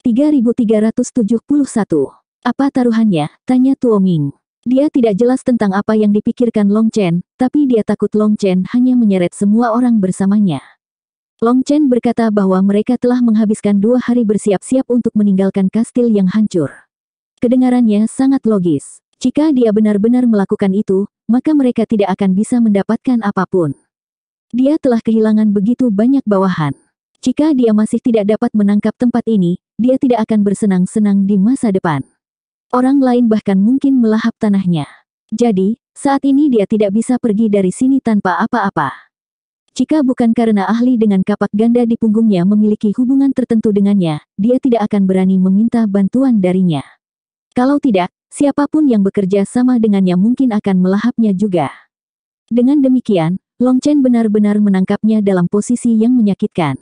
3371. Apa taruhannya? Tanya Tuo Ming. Dia tidak jelas tentang apa yang dipikirkan Long Chen, tapi dia takut Long Chen hanya menyeret semua orang bersamanya. Long Chen berkata bahwa mereka telah menghabiskan dua hari bersiap-siap untuk meninggalkan kastil yang hancur. Kedengarannya sangat logis. Jika dia benar-benar melakukan itu, maka mereka tidak akan bisa mendapatkan apapun. Dia telah kehilangan begitu banyak bawahan. Jika dia masih tidak dapat menangkap tempat ini, dia tidak akan bersenang-senang di masa depan. Orang lain bahkan mungkin melahap tanahnya. Jadi, saat ini dia tidak bisa pergi dari sini tanpa apa-apa. Jika bukan karena ahli dengan kapak ganda di punggungnya memiliki hubungan tertentu dengannya, dia tidak akan berani meminta bantuan darinya. Kalau tidak, siapapun yang bekerja sama dengannya mungkin akan melahapnya juga. Dengan demikian, Long Chen benar-benar menangkapnya dalam posisi yang menyakitkan.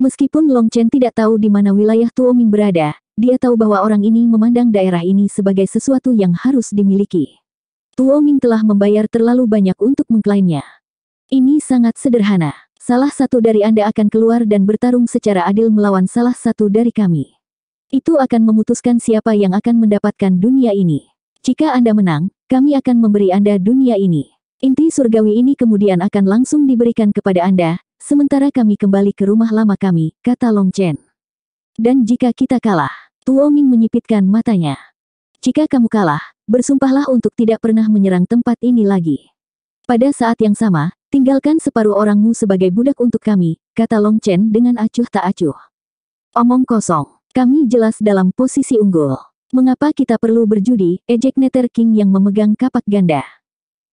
Meskipun Long Chen tidak tahu di mana wilayah Tuoming berada, dia tahu bahwa orang ini memandang daerah ini sebagai sesuatu yang harus dimiliki. Tuoming telah membayar terlalu banyak untuk mengklaimnya. Ini sangat sederhana. Salah satu dari Anda akan keluar dan bertarung secara adil melawan salah satu dari kami. Itu akan memutuskan siapa yang akan mendapatkan dunia ini. Jika Anda menang, kami akan memberi Anda dunia ini. Inti surgawi ini kemudian akan langsung diberikan kepada Anda, Sementara kami kembali ke rumah lama kami, kata Long Chen. Dan jika kita kalah, Tuo Ming menyipitkan matanya. Jika kamu kalah, bersumpahlah untuk tidak pernah menyerang tempat ini lagi. Pada saat yang sama, tinggalkan separuh orangmu sebagai budak untuk kami, kata Long Chen dengan acuh tak acuh. Omong kosong, kami jelas dalam posisi unggul. Mengapa kita perlu berjudi, ejek Netter King yang memegang kapak ganda?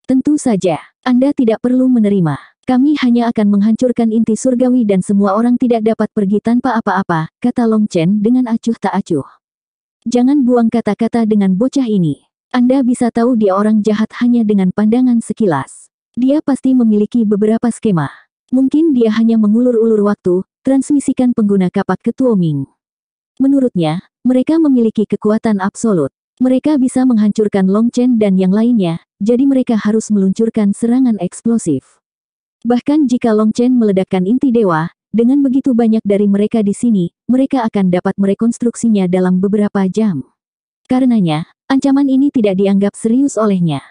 Tentu saja, Anda tidak perlu menerima. Kami hanya akan menghancurkan inti surgawi dan semua orang tidak dapat pergi tanpa apa-apa, kata Long Chen dengan acuh tak acuh. Jangan buang kata-kata dengan bocah ini. Anda bisa tahu dia orang jahat hanya dengan pandangan sekilas. Dia pasti memiliki beberapa skema. Mungkin dia hanya mengulur-ulur waktu, transmisikan pengguna kapak ke Tuoming. Menurutnya, mereka memiliki kekuatan absolut. Mereka bisa menghancurkan Long Chen dan yang lainnya, jadi mereka harus meluncurkan serangan eksplosif. Bahkan jika Long Chen meledakkan inti dewa, dengan begitu banyak dari mereka di sini, mereka akan dapat merekonstruksinya dalam beberapa jam. Karenanya, ancaman ini tidak dianggap serius olehnya.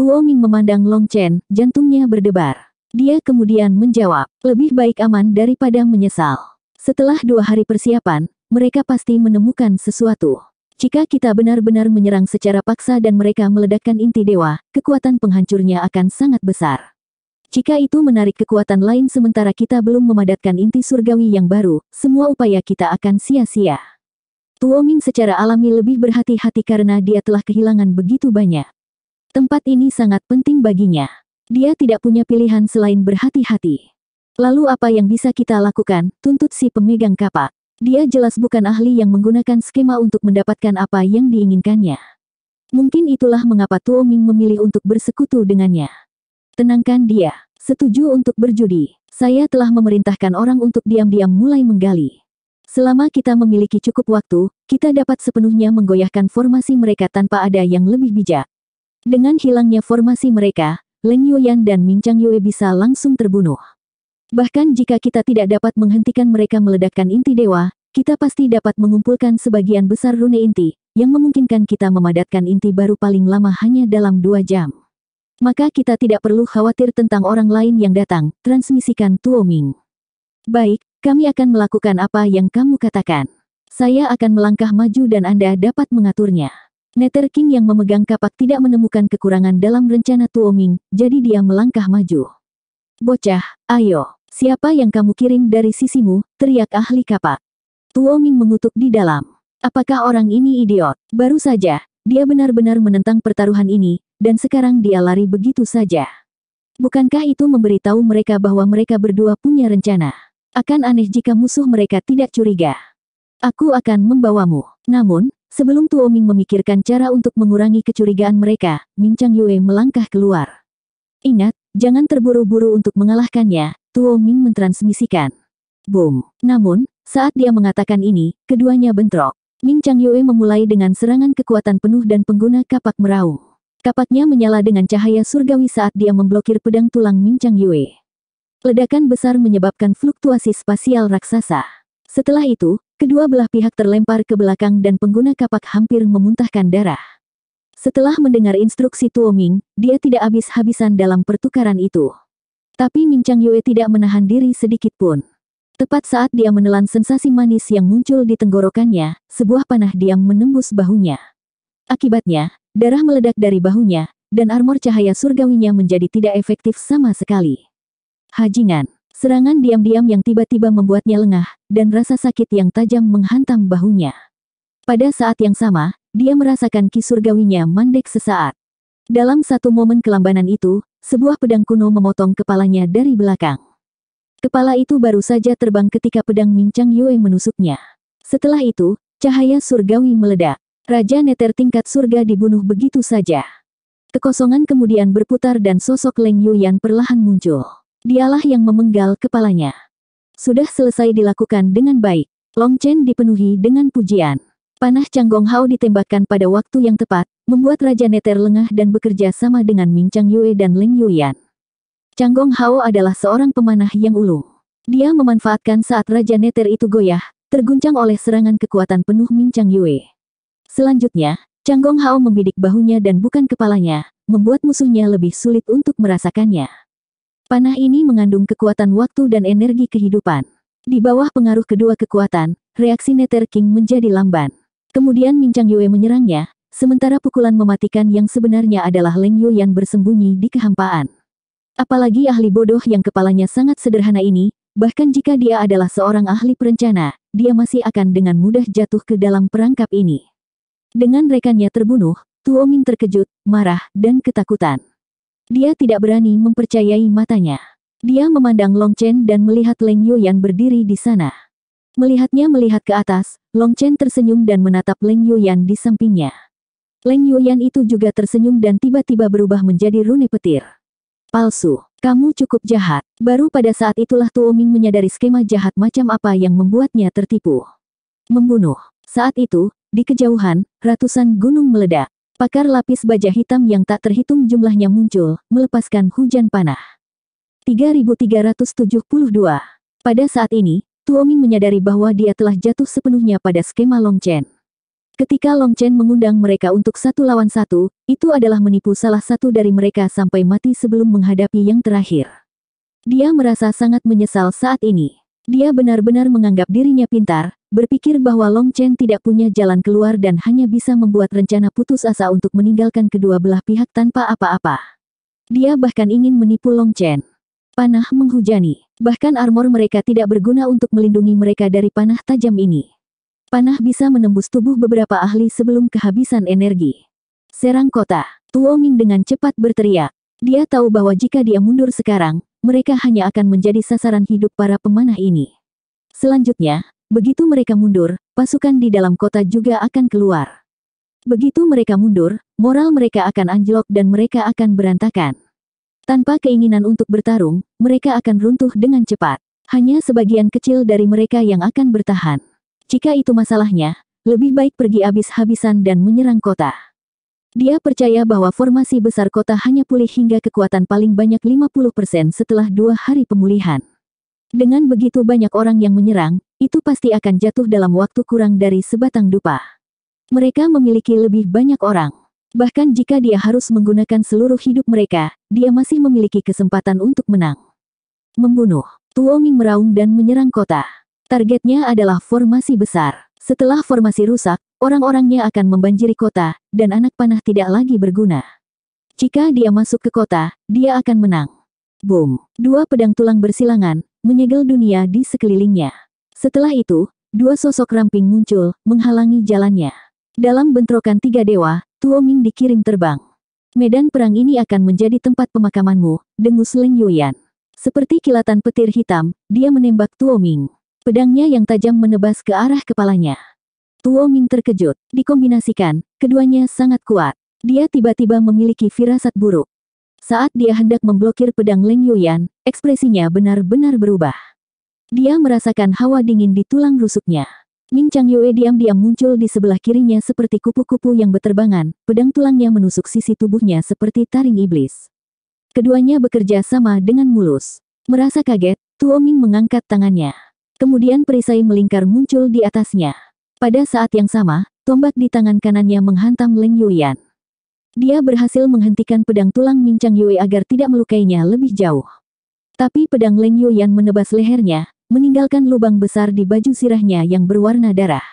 Tuo Ming memandang Long Chen, jantungnya berdebar. Dia kemudian menjawab, lebih baik aman daripada menyesal. Setelah dua hari persiapan, mereka pasti menemukan sesuatu. Jika kita benar-benar menyerang secara paksa dan mereka meledakkan inti dewa, kekuatan penghancurnya akan sangat besar. Jika itu menarik kekuatan lain sementara kita belum memadatkan inti surgawi yang baru, semua upaya kita akan sia-sia. Tuoming secara alami lebih berhati-hati karena dia telah kehilangan begitu banyak. Tempat ini sangat penting baginya. Dia tidak punya pilihan selain berhati-hati. Lalu apa yang bisa kita lakukan, tuntut si pemegang kapak. Dia jelas bukan ahli yang menggunakan skema untuk mendapatkan apa yang diinginkannya. Mungkin itulah mengapa Tuoming memilih untuk bersekutu dengannya. Tenangkan dia. Setuju untuk berjudi. Saya telah memerintahkan orang untuk diam-diam mulai menggali. Selama kita memiliki cukup waktu, kita dapat sepenuhnya menggoyahkan formasi mereka tanpa ada yang lebih bijak. Dengan hilangnya formasi mereka, Leng Yuyan dan Ming Chang Yue bisa langsung terbunuh. Bahkan jika kita tidak dapat menghentikan mereka meledakkan inti dewa, kita pasti dapat mengumpulkan sebagian besar rune inti, yang memungkinkan kita memadatkan inti baru paling lama hanya dalam dua jam. Maka kita tidak perlu khawatir tentang orang lain yang datang, transmisikan Tuo Ming. Baik, kami akan melakukan apa yang kamu katakan. Saya akan melangkah maju dan Anda dapat mengaturnya. Nether King yang memegang kapak tidak menemukan kekurangan dalam rencana Tuo Ming, jadi dia melangkah maju. Bocah, ayo, siapa yang kamu kirim dari sisimu, teriak ahli kapak. Tuo Ming mengutuk di dalam. Apakah orang ini idiot? Baru saja, dia benar-benar menentang pertaruhan ini, dan sekarang dia lari begitu saja. Bukankah itu memberitahu mereka bahwa mereka berdua punya rencana? Akan aneh jika musuh mereka tidak curiga. Aku akan membawamu. Namun, sebelum Tuoming memikirkan cara untuk mengurangi kecurigaan mereka, Min Chang Yue melangkah keluar. Ingat, jangan terburu-buru untuk mengalahkannya, Tuoming mentransmisikan. Boom. Namun, saat dia mengatakan ini, keduanya bentrok. Min Chang Yue memulai dengan serangan kekuatan penuh dan pengguna kapak meraung. Kapaknya menyala dengan cahaya surgawi saat dia memblokir pedang tulang mincang Yue. Ledakan besar menyebabkan fluktuasi spasial raksasa. Setelah itu, kedua belah pihak terlempar ke belakang dan pengguna kapak hampir memuntahkan darah. Setelah mendengar instruksi Tuo Ming, dia tidak habis-habisan dalam pertukaran itu. Tapi Mincang Yue tidak menahan diri sedikit pun. Tepat saat dia menelan sensasi manis yang muncul di tenggorokannya, sebuah panah diam menembus bahunya. Akibatnya, Darah meledak dari bahunya, dan armor cahaya surgawinya menjadi tidak efektif sama sekali. Hajingan, serangan diam-diam yang tiba-tiba membuatnya lengah, dan rasa sakit yang tajam menghantam bahunya. Pada saat yang sama, dia merasakan ki surgawinya mandek sesaat. Dalam satu momen kelambanan itu, sebuah pedang kuno memotong kepalanya dari belakang. Kepala itu baru saja terbang ketika pedang mincang Yue menusuknya. Setelah itu, cahaya surgawi meledak. Raja Neter tingkat surga dibunuh begitu saja. Kekosongan kemudian berputar dan sosok Leng Yuyan perlahan muncul. Dialah yang memenggal kepalanya. Sudah selesai dilakukan dengan baik. Long Chen dipenuhi dengan pujian. Panah Changgong Hao ditembakkan pada waktu yang tepat, membuat Raja Neter lengah dan bekerja sama dengan Ming Chang Yue dan Leng Yuyan. Changgong Hao adalah seorang pemanah yang ulu. Dia memanfaatkan saat Raja Neter itu goyah, terguncang oleh serangan kekuatan penuh Ming Chang Yue. Selanjutnya, Chang Gong Hao membidik bahunya dan bukan kepalanya, membuat musuhnya lebih sulit untuk merasakannya. Panah ini mengandung kekuatan waktu dan energi kehidupan. Di bawah pengaruh kedua kekuatan, reaksi Nether King menjadi lamban. Kemudian Min Chang Yue menyerangnya, sementara pukulan mematikan yang sebenarnya adalah Leng yang bersembunyi di kehampaan. Apalagi ahli bodoh yang kepalanya sangat sederhana ini, bahkan jika dia adalah seorang ahli perencana, dia masih akan dengan mudah jatuh ke dalam perangkap ini. Dengan rekannya terbunuh, Tuo Ming terkejut, marah, dan ketakutan. Dia tidak berani mempercayai matanya. Dia memandang Long Chen dan melihat Leng yang berdiri di sana. Melihatnya melihat ke atas, Long Chen tersenyum dan menatap Leng yang di sampingnya. Leng Yuyan itu juga tersenyum dan tiba-tiba berubah menjadi rune petir. Palsu, kamu cukup jahat. Baru pada saat itulah Tuoming menyadari skema jahat macam apa yang membuatnya tertipu. Membunuh. Saat itu, di kejauhan, ratusan gunung meledak. Pakar lapis baja hitam yang tak terhitung jumlahnya muncul, melepaskan hujan panah. 3372. Pada saat ini, Tuoming menyadari bahwa dia telah jatuh sepenuhnya pada skema Long Chen. Ketika Long Chen mengundang mereka untuk satu lawan satu, itu adalah menipu salah satu dari mereka sampai mati sebelum menghadapi yang terakhir. Dia merasa sangat menyesal saat ini. Dia benar-benar menganggap dirinya pintar, Berpikir bahwa Long Chen tidak punya jalan keluar dan hanya bisa membuat rencana putus asa untuk meninggalkan kedua belah pihak tanpa apa-apa. Dia bahkan ingin menipu Long Chen. Panah menghujani. Bahkan armor mereka tidak berguna untuk melindungi mereka dari panah tajam ini. Panah bisa menembus tubuh beberapa ahli sebelum kehabisan energi. Serang kota. Tuo Ming dengan cepat berteriak. Dia tahu bahwa jika dia mundur sekarang, mereka hanya akan menjadi sasaran hidup para pemanah ini. Selanjutnya, Begitu mereka mundur, pasukan di dalam kota juga akan keluar. Begitu mereka mundur, moral mereka akan anjlok dan mereka akan berantakan. Tanpa keinginan untuk bertarung, mereka akan runtuh dengan cepat. Hanya sebagian kecil dari mereka yang akan bertahan. Jika itu masalahnya, lebih baik pergi habis-habisan dan menyerang kota. Dia percaya bahwa formasi besar kota hanya pulih hingga kekuatan paling banyak 50% setelah dua hari pemulihan. Dengan begitu banyak orang yang menyerang, itu pasti akan jatuh dalam waktu kurang dari sebatang dupa. Mereka memiliki lebih banyak orang. Bahkan jika dia harus menggunakan seluruh hidup mereka, dia masih memiliki kesempatan untuk menang. Membunuh, Tuoming meraung dan menyerang kota. Targetnya adalah formasi besar. Setelah formasi rusak, orang-orangnya akan membanjiri kota, dan anak panah tidak lagi berguna. Jika dia masuk ke kota, dia akan menang. Boom! Dua pedang tulang bersilangan, menyegel dunia di sekelilingnya. Setelah itu, dua sosok ramping muncul, menghalangi jalannya. Dalam bentrokan tiga dewa, Tuo Ming dikirim terbang. Medan perang ini akan menjadi tempat pemakamanmu, dengus Leng Yuyan. Seperti kilatan petir hitam, dia menembak Tuo Ming. Pedangnya yang tajam menebas ke arah kepalanya. Tuo Ming terkejut, dikombinasikan, keduanya sangat kuat. Dia tiba-tiba memiliki firasat buruk. Saat dia hendak memblokir pedang Leng Yuyan, ekspresinya benar-benar berubah. Dia merasakan hawa dingin di tulang rusuknya. Ning Chang Yue diam-diam muncul di sebelah kirinya seperti kupu-kupu yang berterbangan. pedang tulangnya menusuk sisi tubuhnya seperti taring iblis. Keduanya bekerja sama dengan mulus. Merasa kaget, Tuo Ming mengangkat tangannya. Kemudian perisai melingkar muncul di atasnya. Pada saat yang sama, tombak di tangan kanannya menghantam Leng Yuyan. Dia berhasil menghentikan pedang tulang Ning Chang Yue agar tidak melukainya lebih jauh. Tapi pedang Leng Yuyan menebas lehernya, meninggalkan lubang besar di baju sirahnya yang berwarna darah.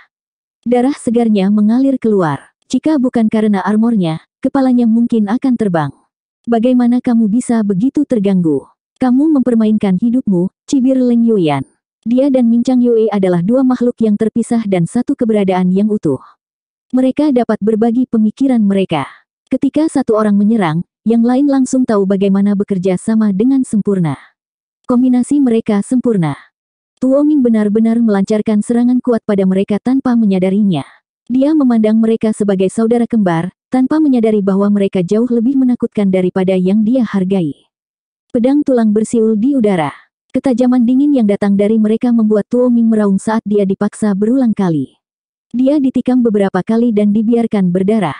Darah segarnya mengalir keluar. Jika bukan karena armornya, kepalanya mungkin akan terbang. Bagaimana kamu bisa begitu terganggu? Kamu mempermainkan hidupmu, cibir Leng Yuyan. Dia dan Mincang Yue adalah dua makhluk yang terpisah dan satu keberadaan yang utuh. Mereka dapat berbagi pemikiran mereka. Ketika satu orang menyerang, yang lain langsung tahu bagaimana bekerja sama dengan sempurna. Kombinasi mereka sempurna. Tuoming benar-benar melancarkan serangan kuat pada mereka tanpa menyadarinya. Dia memandang mereka sebagai saudara kembar, tanpa menyadari bahwa mereka jauh lebih menakutkan daripada yang dia hargai. Pedang tulang bersiul di udara. Ketajaman dingin yang datang dari mereka membuat Tuoming meraung saat dia dipaksa berulang kali. Dia ditikam beberapa kali dan dibiarkan berdarah.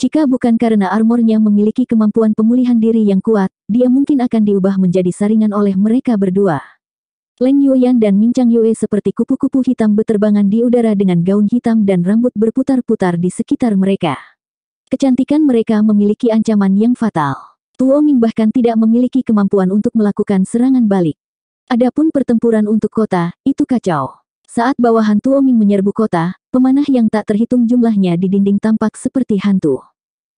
Jika bukan karena armornya memiliki kemampuan pemulihan diri yang kuat, dia mungkin akan diubah menjadi saringan oleh mereka berdua. Leng Yuyan dan Min Chang Yue seperti kupu-kupu hitam beterbangan di udara dengan gaun hitam dan rambut berputar-putar di sekitar mereka. Kecantikan mereka memiliki ancaman yang fatal. Tuo Ming bahkan tidak memiliki kemampuan untuk melakukan serangan balik. Adapun pertempuran untuk kota, itu kacau. Saat bawahan Tuo Ming menyerbu kota, pemanah yang tak terhitung jumlahnya di dinding tampak seperti hantu.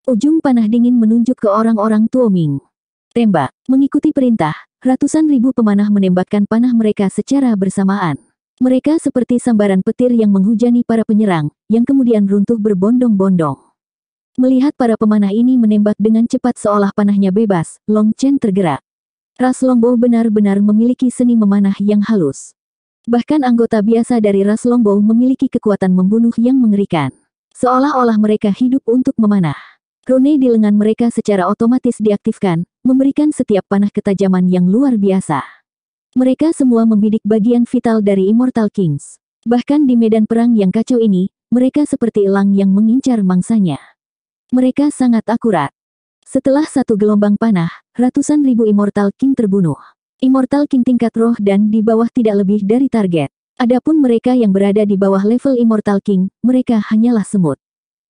Ujung panah dingin menunjuk ke orang-orang Tuo Ming. Tembak, mengikuti perintah, Ratusan ribu pemanah menembakkan panah mereka secara bersamaan. Mereka seperti sambaran petir yang menghujani para penyerang, yang kemudian runtuh berbondong-bondong. Melihat para pemanah ini menembak dengan cepat seolah panahnya bebas, Long Chen tergerak. Ras Longbo benar-benar memiliki seni memanah yang halus. Bahkan anggota biasa dari Ras Longbo memiliki kekuatan membunuh yang mengerikan. Seolah-olah mereka hidup untuk memanah. Rune di lengan mereka secara otomatis diaktifkan, memberikan setiap panah ketajaman yang luar biasa. Mereka semua membidik bagian vital dari Immortal Kings. Bahkan di medan perang yang kacau ini, mereka seperti elang yang mengincar mangsanya. Mereka sangat akurat. Setelah satu gelombang panah, ratusan ribu Immortal King terbunuh. Immortal King tingkat roh dan di bawah tidak lebih dari target. Adapun mereka yang berada di bawah level Immortal King, mereka hanyalah semut.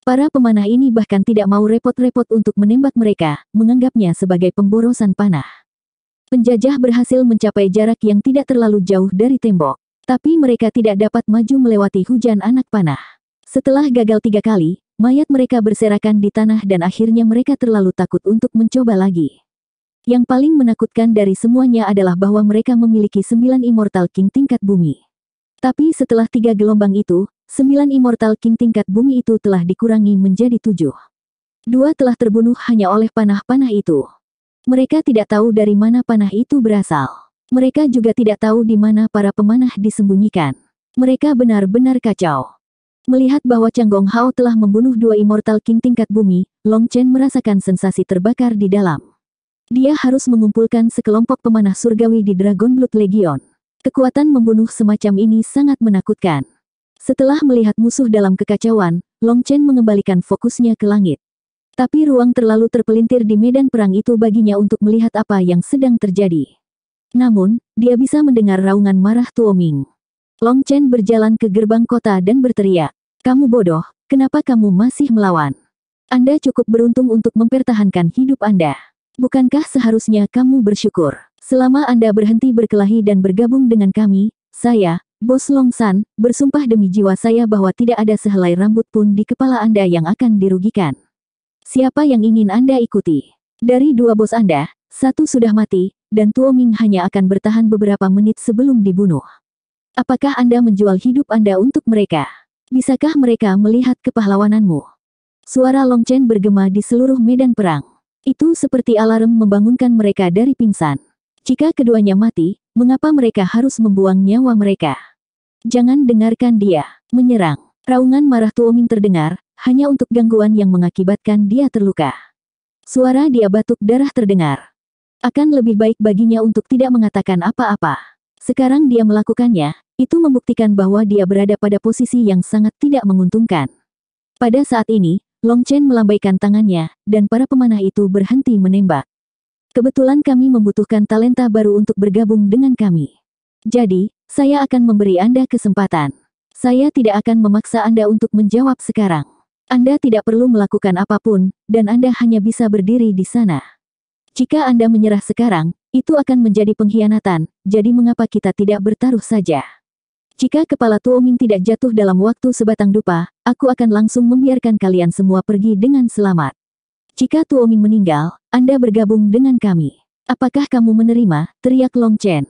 Para pemanah ini bahkan tidak mau repot-repot untuk menembak mereka, menganggapnya sebagai pemborosan panah. Penjajah berhasil mencapai jarak yang tidak terlalu jauh dari tembok, tapi mereka tidak dapat maju melewati hujan anak panah. Setelah gagal tiga kali, mayat mereka berserakan di tanah dan akhirnya mereka terlalu takut untuk mencoba lagi. Yang paling menakutkan dari semuanya adalah bahwa mereka memiliki sembilan immortal king tingkat bumi. Tapi setelah tiga gelombang itu, sembilan Immortal King tingkat bumi itu telah dikurangi menjadi tujuh. Dua telah terbunuh hanya oleh panah-panah itu. Mereka tidak tahu dari mana panah itu berasal. Mereka juga tidak tahu di mana para pemanah disembunyikan. Mereka benar-benar kacau. Melihat bahwa Chang Hao telah membunuh dua Immortal King tingkat bumi, Long Chen merasakan sensasi terbakar di dalam. Dia harus mengumpulkan sekelompok pemanah surgawi di Dragon Blood Legion. Kekuatan membunuh semacam ini sangat menakutkan. Setelah melihat musuh dalam kekacauan, Long Chen mengembalikan fokusnya ke langit. Tapi ruang terlalu terpelintir di medan perang itu baginya untuk melihat apa yang sedang terjadi. Namun, dia bisa mendengar raungan marah Ming. Long Chen berjalan ke gerbang kota dan berteriak, Kamu bodoh, kenapa kamu masih melawan? Anda cukup beruntung untuk mempertahankan hidup Anda. Bukankah seharusnya kamu bersyukur? Selama Anda berhenti berkelahi dan bergabung dengan kami, saya, Bos Long San, bersumpah demi jiwa saya bahwa tidak ada sehelai rambut pun di kepala Anda yang akan dirugikan. Siapa yang ingin Anda ikuti? Dari dua bos Anda, satu sudah mati, dan Tuo Ming hanya akan bertahan beberapa menit sebelum dibunuh. Apakah Anda menjual hidup Anda untuk mereka? Bisakah mereka melihat kepahlawananmu? Suara Long Chen bergema di seluruh medan perang. Itu seperti alarm membangunkan mereka dari pingsan. Jika keduanya mati, mengapa mereka harus membuang nyawa mereka? Jangan dengarkan dia. Menyerang. Raungan marah Tuoming terdengar, hanya untuk gangguan yang mengakibatkan dia terluka. Suara dia batuk darah terdengar. Akan lebih baik baginya untuk tidak mengatakan apa-apa. Sekarang dia melakukannya, itu membuktikan bahwa dia berada pada posisi yang sangat tidak menguntungkan. Pada saat ini, Long Chen melambaikan tangannya, dan para pemanah itu berhenti menembak. Kebetulan kami membutuhkan talenta baru untuk bergabung dengan kami. Jadi, saya akan memberi Anda kesempatan. Saya tidak akan memaksa Anda untuk menjawab sekarang. Anda tidak perlu melakukan apapun, dan Anda hanya bisa berdiri di sana. Jika Anda menyerah sekarang, itu akan menjadi pengkhianatan, jadi mengapa kita tidak bertaruh saja? Jika kepala Tuoming tidak jatuh dalam waktu sebatang dupa, aku akan langsung membiarkan kalian semua pergi dengan selamat. Jika Tuoming meninggal, Anda bergabung dengan kami. Apakah kamu menerima? Teriak Long Chen.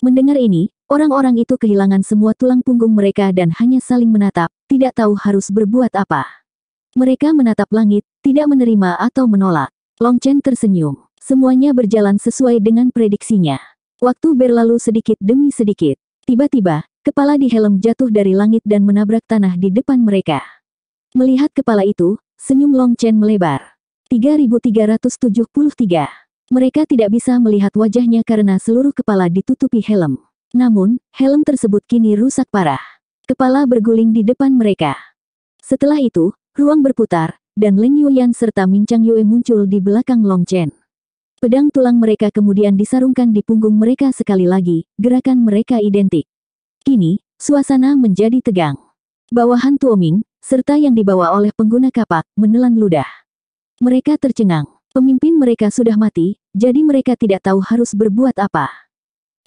Mendengar ini, Orang-orang itu kehilangan semua tulang punggung mereka dan hanya saling menatap, tidak tahu harus berbuat apa. Mereka menatap langit, tidak menerima atau menolak. Long Chen tersenyum. Semuanya berjalan sesuai dengan prediksinya. Waktu berlalu sedikit demi sedikit. Tiba-tiba, kepala di helm jatuh dari langit dan menabrak tanah di depan mereka. Melihat kepala itu, senyum Long Chen melebar. 3373. Mereka tidak bisa melihat wajahnya karena seluruh kepala ditutupi helm. Namun, helm tersebut kini rusak parah. Kepala berguling di depan mereka. Setelah itu, ruang berputar, dan Leng Yuyan serta Ming Chang Yue muncul di belakang Long Chen. Pedang tulang mereka kemudian disarungkan di punggung mereka sekali lagi, gerakan mereka identik. Kini, suasana menjadi tegang. Bawahan Tuoming, serta yang dibawa oleh pengguna kapak, menelan ludah. Mereka tercengang. Pemimpin mereka sudah mati, jadi mereka tidak tahu harus berbuat apa.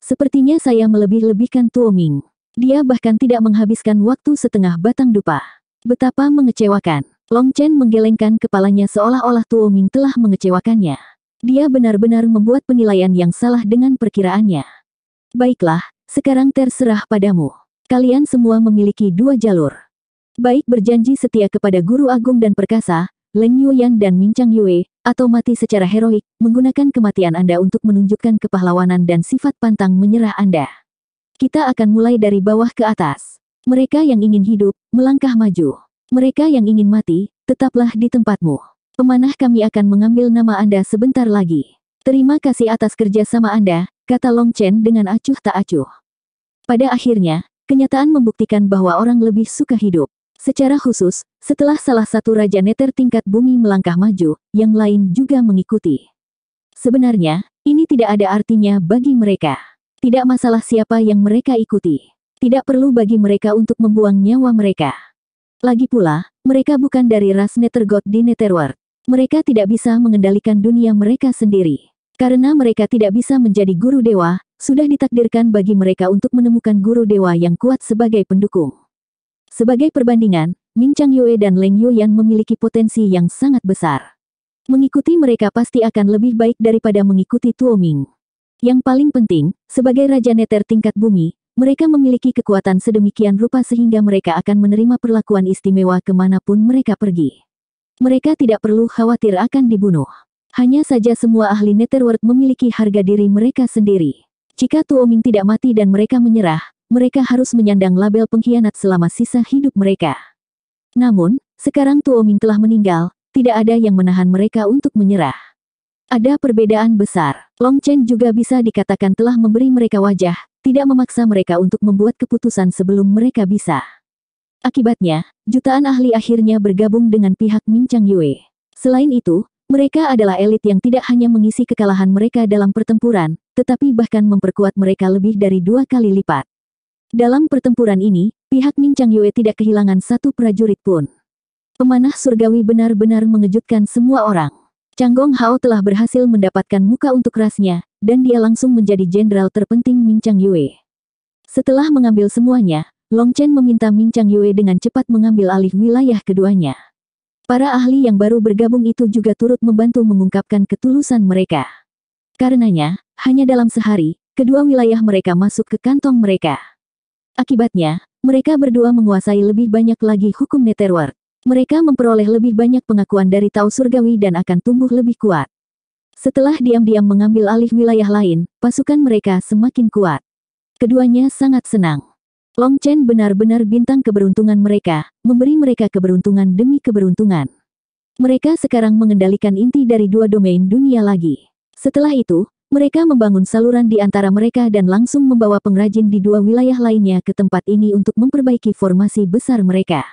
Sepertinya saya melebih-lebihkan Tuoming. Dia bahkan tidak menghabiskan waktu setengah batang dupa. Betapa mengecewakan. Long Chen menggelengkan kepalanya seolah-olah Tuoming telah mengecewakannya. Dia benar-benar membuat penilaian yang salah dengan perkiraannya. Baiklah, sekarang terserah padamu. Kalian semua memiliki dua jalur. Baik berjanji setia kepada Guru Agung dan Perkasa, Leng Yuyan dan Minchang Yue, atau mati secara heroik, menggunakan kematian Anda untuk menunjukkan kepahlawanan dan sifat pantang menyerah Anda. Kita akan mulai dari bawah ke atas. Mereka yang ingin hidup, melangkah maju. Mereka yang ingin mati, tetaplah di tempatmu. Pemanah kami akan mengambil nama Anda sebentar lagi. Terima kasih atas kerjasama Anda, kata Long Chen dengan acuh tak acuh. Pada akhirnya, kenyataan membuktikan bahwa orang lebih suka hidup. Secara khusus, setelah salah satu Raja Neter tingkat bumi melangkah maju, yang lain juga mengikuti. Sebenarnya, ini tidak ada artinya bagi mereka. Tidak masalah siapa yang mereka ikuti. Tidak perlu bagi mereka untuk membuang nyawa mereka. Lagi pula, mereka bukan dari ras God di Netherworld. Mereka tidak bisa mengendalikan dunia mereka sendiri. Karena mereka tidak bisa menjadi guru dewa, sudah ditakdirkan bagi mereka untuk menemukan guru dewa yang kuat sebagai pendukung. Sebagai perbandingan, Ming Chang Yue dan Leng yang memiliki potensi yang sangat besar. Mengikuti mereka pasti akan lebih baik daripada mengikuti Tuo Ming. Yang paling penting, sebagai Raja Neter tingkat bumi, mereka memiliki kekuatan sedemikian rupa sehingga mereka akan menerima perlakuan istimewa kemanapun mereka pergi. Mereka tidak perlu khawatir akan dibunuh. Hanya saja semua ahli Netherworld memiliki harga diri mereka sendiri. Jika Tuo Ming tidak mati dan mereka menyerah, mereka harus menyandang label pengkhianat selama sisa hidup mereka. Namun, sekarang Tuoming telah meninggal, tidak ada yang menahan mereka untuk menyerah. Ada perbedaan besar. Long Chen juga bisa dikatakan telah memberi mereka wajah, tidak memaksa mereka untuk membuat keputusan sebelum mereka bisa. Akibatnya, jutaan ahli akhirnya bergabung dengan pihak Ming Chang Yue. Selain itu, mereka adalah elit yang tidak hanya mengisi kekalahan mereka dalam pertempuran, tetapi bahkan memperkuat mereka lebih dari dua kali lipat. Dalam pertempuran ini, pihak Ming Chang Yue tidak kehilangan satu prajurit pun. Pemanah surgawi benar-benar mengejutkan semua orang. Chang Gong Hao telah berhasil mendapatkan muka untuk rasnya, dan dia langsung menjadi jenderal terpenting Ming Chang Yue. Setelah mengambil semuanya, Long Chen meminta Ming Chang Yue dengan cepat mengambil alih wilayah keduanya. Para ahli yang baru bergabung itu juga turut membantu mengungkapkan ketulusan mereka. Karenanya, hanya dalam sehari, kedua wilayah mereka masuk ke kantong mereka. Akibatnya, mereka berdua menguasai lebih banyak lagi hukum netherworld. Mereka memperoleh lebih banyak pengakuan dari Tau Surgawi dan akan tumbuh lebih kuat. Setelah diam-diam mengambil alih wilayah lain, pasukan mereka semakin kuat. Keduanya sangat senang. Long Chen benar-benar bintang keberuntungan mereka, memberi mereka keberuntungan demi keberuntungan. Mereka sekarang mengendalikan inti dari dua domain dunia lagi. Setelah itu, mereka membangun saluran di antara mereka dan langsung membawa pengrajin di dua wilayah lainnya ke tempat ini untuk memperbaiki formasi besar mereka.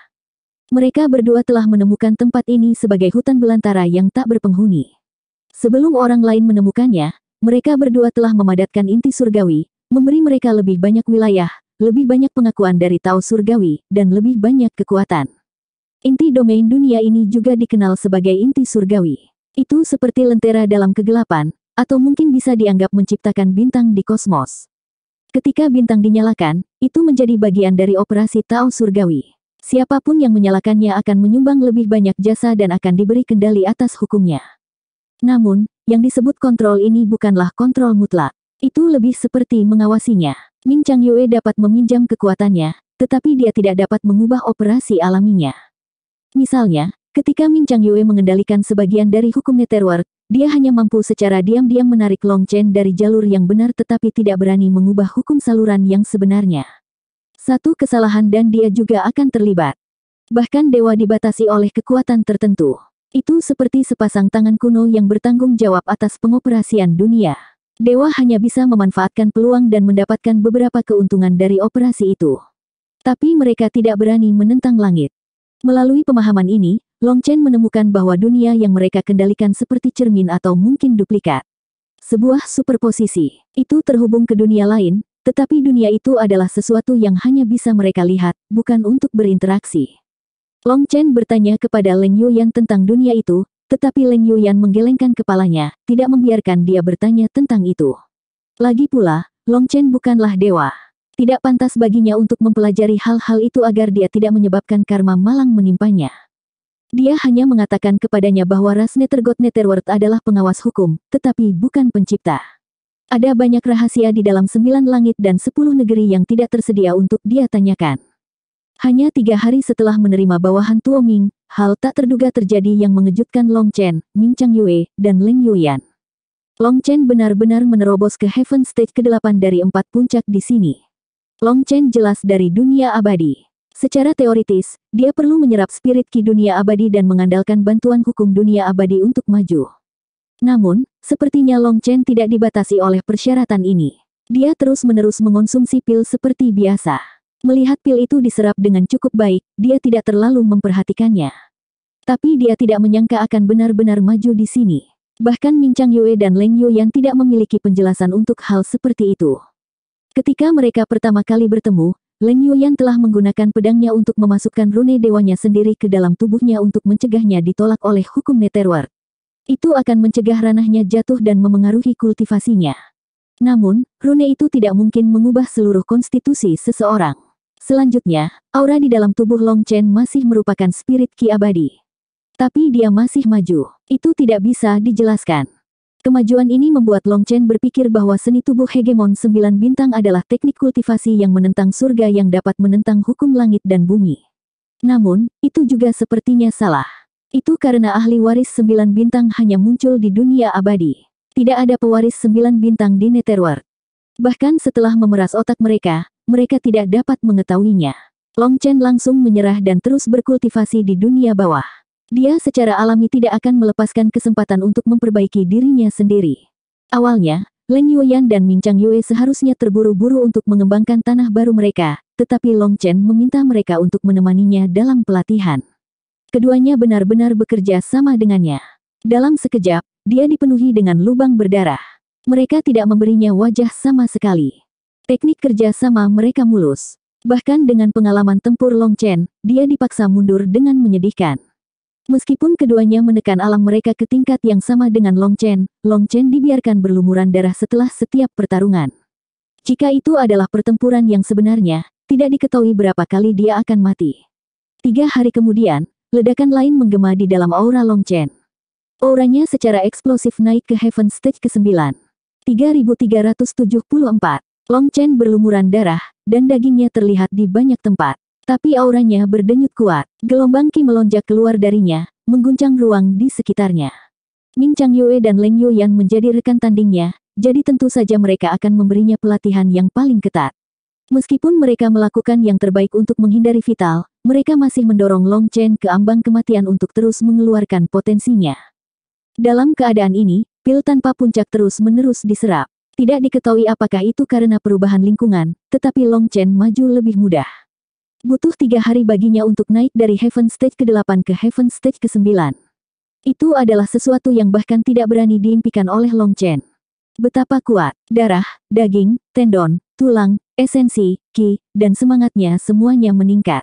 Mereka berdua telah menemukan tempat ini sebagai hutan belantara yang tak berpenghuni. Sebelum orang lain menemukannya, mereka berdua telah memadatkan inti surgawi, memberi mereka lebih banyak wilayah, lebih banyak pengakuan dari Tao surgawi, dan lebih banyak kekuatan. Inti domain dunia ini juga dikenal sebagai inti surgawi. Itu seperti lentera dalam kegelapan, atau mungkin bisa dianggap menciptakan bintang di kosmos. Ketika bintang dinyalakan, itu menjadi bagian dari operasi Tao Surgawi. Siapapun yang menyalakannya akan menyumbang lebih banyak jasa dan akan diberi kendali atas hukumnya. Namun, yang disebut kontrol ini bukanlah kontrol mutlak. Itu lebih seperti mengawasinya. Ming Chang Yue dapat meminjam kekuatannya, tetapi dia tidak dapat mengubah operasi alaminya. Misalnya, Ketika Min Chang Yue mengendalikan sebagian dari hukum netherwork, dia hanya mampu secara diam-diam menarik Long Chen dari jalur yang benar tetapi tidak berani mengubah hukum saluran yang sebenarnya. Satu kesalahan dan dia juga akan terlibat. Bahkan dewa dibatasi oleh kekuatan tertentu. Itu seperti sepasang tangan kuno yang bertanggung jawab atas pengoperasian dunia. Dewa hanya bisa memanfaatkan peluang dan mendapatkan beberapa keuntungan dari operasi itu. Tapi mereka tidak berani menentang langit. Melalui pemahaman ini, Long Chen menemukan bahwa dunia yang mereka kendalikan seperti cermin atau mungkin duplikat. Sebuah superposisi, itu terhubung ke dunia lain, tetapi dunia itu adalah sesuatu yang hanya bisa mereka lihat, bukan untuk berinteraksi. Long Chen bertanya kepada Leng Yuyan tentang dunia itu, tetapi Leng Yuyan menggelengkan kepalanya, tidak membiarkan dia bertanya tentang itu. Lagi pula, Long Chen bukanlah dewa. Tidak pantas baginya untuk mempelajari hal-hal itu agar dia tidak menyebabkan karma malang menimpanya. Dia hanya mengatakan kepadanya bahwa Ras Rasnetergot Netherworld adalah pengawas hukum, tetapi bukan pencipta. Ada banyak rahasia di dalam sembilan langit dan sepuluh negeri yang tidak tersedia untuk dia tanyakan. Hanya tiga hari setelah menerima bawahan Tuo Ming, hal tak terduga terjadi yang mengejutkan Long Chen, Ming Chang Yue, dan Ling Yuyan. Long Chen benar-benar menerobos ke Heaven Stage ke-8 dari empat puncak di sini. Long Chen jelas dari dunia abadi. Secara teoritis, dia perlu menyerap spirit ki dunia abadi dan mengandalkan bantuan hukum dunia abadi untuk maju. Namun, sepertinya Long Chen tidak dibatasi oleh persyaratan ini. Dia terus-menerus mengonsumsi pil seperti biasa. Melihat pil itu diserap dengan cukup baik, dia tidak terlalu memperhatikannya. Tapi dia tidak menyangka akan benar-benar maju di sini. Bahkan Ming Chang Yue dan Leng Yu yang tidak memiliki penjelasan untuk hal seperti itu. Ketika mereka pertama kali bertemu, Leng Yuyan telah menggunakan pedangnya untuk memasukkan rune dewanya sendiri ke dalam tubuhnya untuk mencegahnya ditolak oleh hukum Netherworld. Itu akan mencegah ranahnya jatuh dan memengaruhi kultivasinya. Namun, rune itu tidak mungkin mengubah seluruh konstitusi seseorang. Selanjutnya, aura di dalam tubuh Long Chen masih merupakan spirit ki abadi. Tapi dia masih maju. Itu tidak bisa dijelaskan. Kemajuan ini membuat Long Chen berpikir bahwa seni tubuh hegemon sembilan bintang adalah teknik kultivasi yang menentang surga yang dapat menentang hukum langit dan bumi. Namun, itu juga sepertinya salah. Itu karena ahli waris sembilan bintang hanya muncul di dunia abadi. Tidak ada pewaris sembilan bintang di Netherworld. Bahkan setelah memeras otak mereka, mereka tidak dapat mengetahuinya. Long Chen langsung menyerah dan terus berkultivasi di dunia bawah. Dia secara alami tidak akan melepaskan kesempatan untuk memperbaiki dirinya sendiri. Awalnya, Leng Yuyan dan Ming Chang Yue seharusnya terburu-buru untuk mengembangkan tanah baru mereka, tetapi Long Chen meminta mereka untuk menemaninya dalam pelatihan. Keduanya benar-benar bekerja sama dengannya. Dalam sekejap, dia dipenuhi dengan lubang berdarah. Mereka tidak memberinya wajah sama sekali. Teknik kerja sama mereka mulus. Bahkan dengan pengalaman tempur Long Chen, dia dipaksa mundur dengan menyedihkan. Meskipun keduanya menekan alam mereka ke tingkat yang sama dengan Long Chen, Long Chen dibiarkan berlumuran darah setelah setiap pertarungan. Jika itu adalah pertempuran yang sebenarnya, tidak diketahui berapa kali dia akan mati. Tiga hari kemudian, ledakan lain menggema di dalam aura Long Chen. Auranya secara eksplosif naik ke Heaven Stage ke-9. 3374. Long Chen berlumuran darah, dan dagingnya terlihat di banyak tempat. Tapi auranya berdenyut kuat. Gelombang Qi melonjak keluar darinya, mengguncang ruang di sekitarnya. Ning Chang Yue dan Leng yang menjadi rekan tandingnya, jadi tentu saja mereka akan memberinya pelatihan yang paling ketat. Meskipun mereka melakukan yang terbaik untuk menghindari vital, mereka masih mendorong Long Chen ke ambang kematian untuk terus mengeluarkan potensinya. Dalam keadaan ini, pil tanpa puncak terus-menerus diserap. Tidak diketahui apakah itu karena perubahan lingkungan, tetapi Long Chen maju lebih mudah. Butuh tiga hari baginya untuk naik dari Heaven Stage ke-8 ke Heaven Stage ke-9. Itu adalah sesuatu yang bahkan tidak berani diimpikan oleh Long Chen. Betapa kuat, darah, daging, tendon, tulang, esensi, ki, dan semangatnya semuanya meningkat.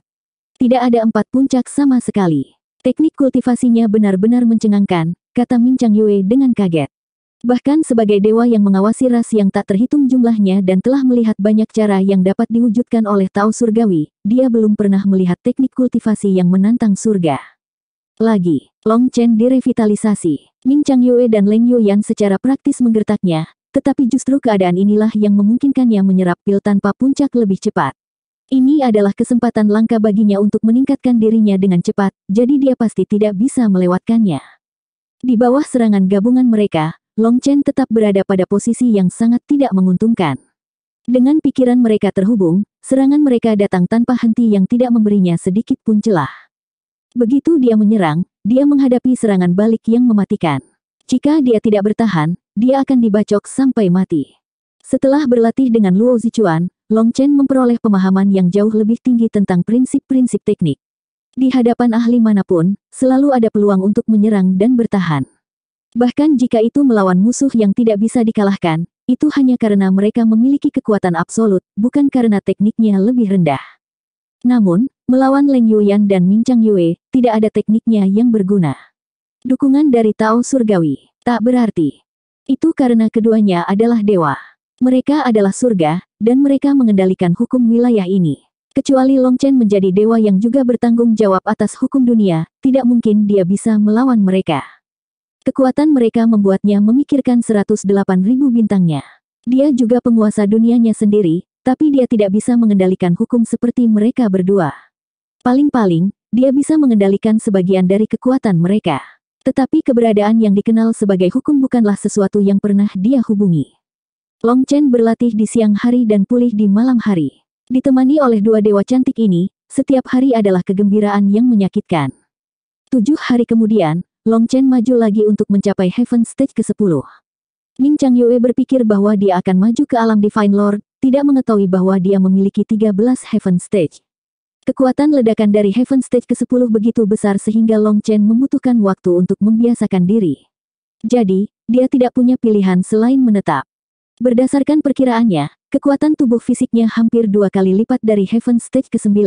Tidak ada empat puncak sama sekali. Teknik kultivasinya benar-benar mencengangkan, kata Min Chang Yue dengan kaget. Bahkan sebagai dewa yang mengawasi ras yang tak terhitung jumlahnya dan telah melihat banyak cara yang dapat diwujudkan oleh Tao Surgawi, dia belum pernah melihat teknik kultivasi yang menantang surga. Lagi, Long Chen direvitalisasi. Ning Chang Yue dan Leng Yan secara praktis menggertaknya, tetapi justru keadaan inilah yang memungkinkannya menyerap pil tanpa puncak lebih cepat. Ini adalah kesempatan langka baginya untuk meningkatkan dirinya dengan cepat, jadi dia pasti tidak bisa melewatkannya. Di bawah serangan gabungan mereka, Long Chen tetap berada pada posisi yang sangat tidak menguntungkan. Dengan pikiran mereka terhubung, serangan mereka datang tanpa henti yang tidak memberinya sedikit pun celah. Begitu dia menyerang, dia menghadapi serangan balik yang mematikan. Jika dia tidak bertahan, dia akan dibacok sampai mati. Setelah berlatih dengan Luo Zichuan, Long Chen memperoleh pemahaman yang jauh lebih tinggi tentang prinsip-prinsip teknik. Di hadapan ahli manapun, selalu ada peluang untuk menyerang dan bertahan. Bahkan jika itu melawan musuh yang tidak bisa dikalahkan, itu hanya karena mereka memiliki kekuatan absolut, bukan karena tekniknya lebih rendah. Namun, melawan Leng Yuyan dan Ming Chang Yue, tidak ada tekniknya yang berguna. Dukungan dari Tao Surgawi, tak berarti. Itu karena keduanya adalah dewa. Mereka adalah surga, dan mereka mengendalikan hukum wilayah ini. Kecuali Long Chen menjadi dewa yang juga bertanggung jawab atas hukum dunia, tidak mungkin dia bisa melawan mereka. Kekuatan mereka membuatnya memikirkan ribu bintangnya. Dia juga penguasa dunianya sendiri, tapi dia tidak bisa mengendalikan hukum seperti mereka berdua. Paling-paling, dia bisa mengendalikan sebagian dari kekuatan mereka. Tetapi keberadaan yang dikenal sebagai hukum bukanlah sesuatu yang pernah dia hubungi. Long Chen berlatih di siang hari dan pulih di malam hari. Ditemani oleh dua dewa cantik ini, setiap hari adalah kegembiraan yang menyakitkan. Tujuh hari kemudian, Long Chen maju lagi untuk mencapai Heaven Stage ke-10. Ning Chang Yue berpikir bahwa dia akan maju ke alam Divine Lord, tidak mengetahui bahwa dia memiliki 13 Heaven Stage. Kekuatan ledakan dari Heaven Stage ke-10 begitu besar sehingga Long Chen membutuhkan waktu untuk membiasakan diri. Jadi, dia tidak punya pilihan selain menetap. Berdasarkan perkiraannya, kekuatan tubuh fisiknya hampir dua kali lipat dari Heaven Stage ke-9.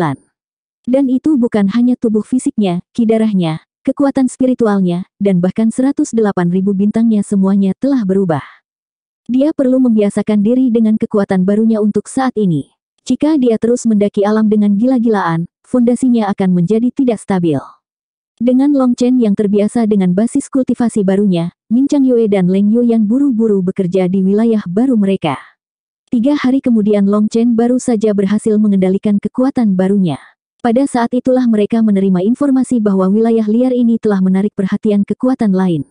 Dan itu bukan hanya tubuh fisiknya, kidarahnya, kekuatan spiritualnya, dan bahkan ribu bintangnya semuanya telah berubah. Dia perlu membiasakan diri dengan kekuatan barunya untuk saat ini. Jika dia terus mendaki alam dengan gila-gilaan, fondasinya akan menjadi tidak stabil. Dengan Long Chen yang terbiasa dengan basis kultivasi barunya, Min Chang Yue dan Leng Yue yang buru-buru bekerja di wilayah baru mereka. Tiga hari kemudian Long Chen baru saja berhasil mengendalikan kekuatan barunya. Pada saat itulah mereka menerima informasi bahwa wilayah liar ini telah menarik perhatian kekuatan lain.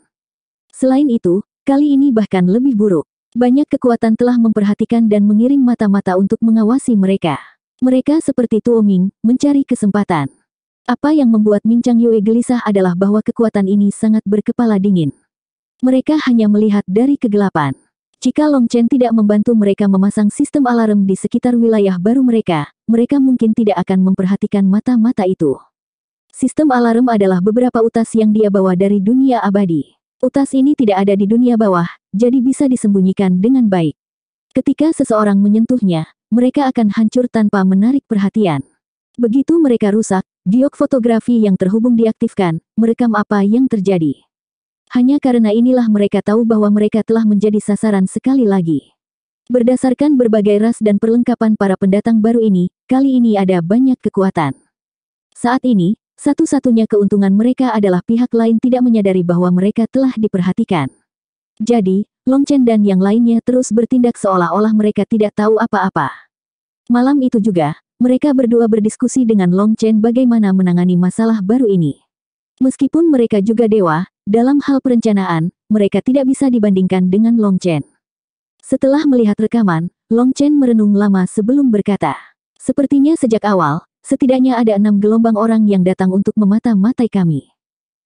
Selain itu, kali ini bahkan lebih buruk. Banyak kekuatan telah memperhatikan dan mengiring mata-mata untuk mengawasi mereka. Mereka seperti Tuoming, mencari kesempatan. Apa yang membuat Min Chang Yue gelisah adalah bahwa kekuatan ini sangat berkepala dingin. Mereka hanya melihat dari kegelapan. Jika Long Chen tidak membantu mereka memasang sistem alarm di sekitar wilayah baru mereka, mereka mungkin tidak akan memperhatikan mata-mata itu. Sistem alarm adalah beberapa utas yang dia bawa dari dunia abadi. Utas ini tidak ada di dunia bawah, jadi bisa disembunyikan dengan baik. Ketika seseorang menyentuhnya, mereka akan hancur tanpa menarik perhatian. Begitu mereka rusak, giok fotografi yang terhubung diaktifkan, merekam apa yang terjadi. Hanya karena inilah mereka tahu bahwa mereka telah menjadi sasaran sekali lagi. Berdasarkan berbagai ras dan perlengkapan para pendatang baru ini, kali ini ada banyak kekuatan. Saat ini, satu-satunya keuntungan mereka adalah pihak lain tidak menyadari bahwa mereka telah diperhatikan. Jadi, Long Chen dan yang lainnya terus bertindak seolah-olah mereka tidak tahu apa-apa. Malam itu juga, mereka berdua berdiskusi dengan Long Chen bagaimana menangani masalah baru ini. Meskipun mereka juga dewa, dalam hal perencanaan, mereka tidak bisa dibandingkan dengan Long Chen. Setelah melihat rekaman, Long Chen merenung lama sebelum berkata. Sepertinya sejak awal, setidaknya ada enam gelombang orang yang datang untuk memata-matai kami.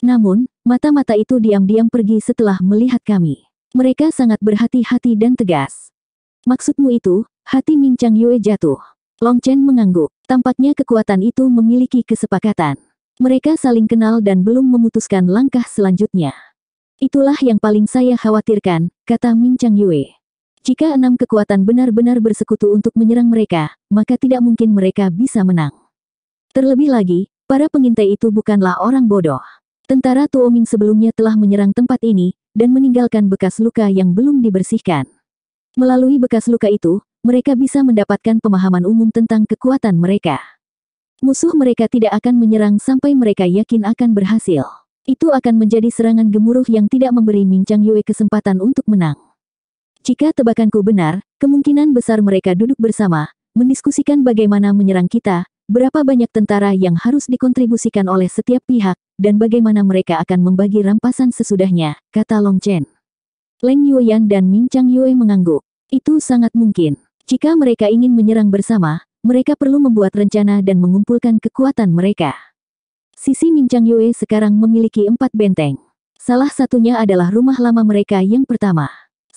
Namun, mata-mata itu diam-diam pergi setelah melihat kami. Mereka sangat berhati-hati dan tegas. Maksudmu itu, hati Ming Chang Yue jatuh. Long Chen mengangguk. Tampaknya kekuatan itu memiliki kesepakatan. Mereka saling kenal dan belum memutuskan langkah selanjutnya. Itulah yang paling saya khawatirkan, kata Ming Chang Yue. Jika enam kekuatan benar-benar bersekutu untuk menyerang mereka, maka tidak mungkin mereka bisa menang. Terlebih lagi, para pengintai itu bukanlah orang bodoh. Tentara Tuoming sebelumnya telah menyerang tempat ini, dan meninggalkan bekas luka yang belum dibersihkan. Melalui bekas luka itu, mereka bisa mendapatkan pemahaman umum tentang kekuatan mereka. Musuh mereka tidak akan menyerang sampai mereka yakin akan berhasil. Itu akan menjadi serangan gemuruh yang tidak memberi Ming Chang Yue kesempatan untuk menang. Jika tebakanku benar, kemungkinan besar mereka duduk bersama, mendiskusikan bagaimana menyerang kita, berapa banyak tentara yang harus dikontribusikan oleh setiap pihak, dan bagaimana mereka akan membagi rampasan sesudahnya, kata Long Chen. Leng Yuyan dan Ming Chang Yue mengangguk. Itu sangat mungkin. Jika mereka ingin menyerang bersama, mereka perlu membuat rencana dan mengumpulkan kekuatan mereka. Sisi Ming Chang Yue sekarang memiliki empat benteng. Salah satunya adalah rumah lama mereka yang pertama.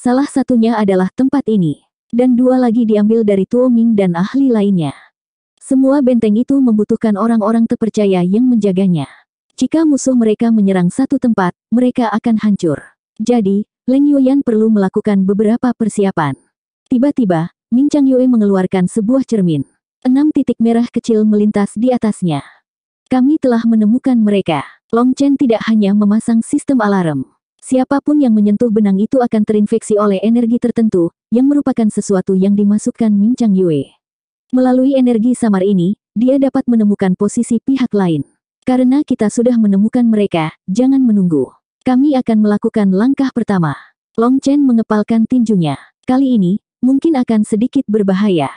Salah satunya adalah tempat ini. Dan dua lagi diambil dari Tuoming dan ahli lainnya. Semua benteng itu membutuhkan orang-orang terpercaya yang menjaganya. Jika musuh mereka menyerang satu tempat, mereka akan hancur. Jadi, Leng Yuyan perlu melakukan beberapa persiapan. Tiba-tiba, Ming Chang Yue mengeluarkan sebuah cermin. Enam titik merah kecil melintas di atasnya. Kami telah menemukan mereka. Long Chen tidak hanya memasang sistem alarm. Siapapun yang menyentuh benang itu akan terinfeksi oleh energi tertentu, yang merupakan sesuatu yang dimasukkan Chang Yue. Melalui energi samar ini, dia dapat menemukan posisi pihak lain. Karena kita sudah menemukan mereka, jangan menunggu. Kami akan melakukan langkah pertama. Long Chen mengepalkan tinjunya. Kali ini, mungkin akan sedikit berbahaya.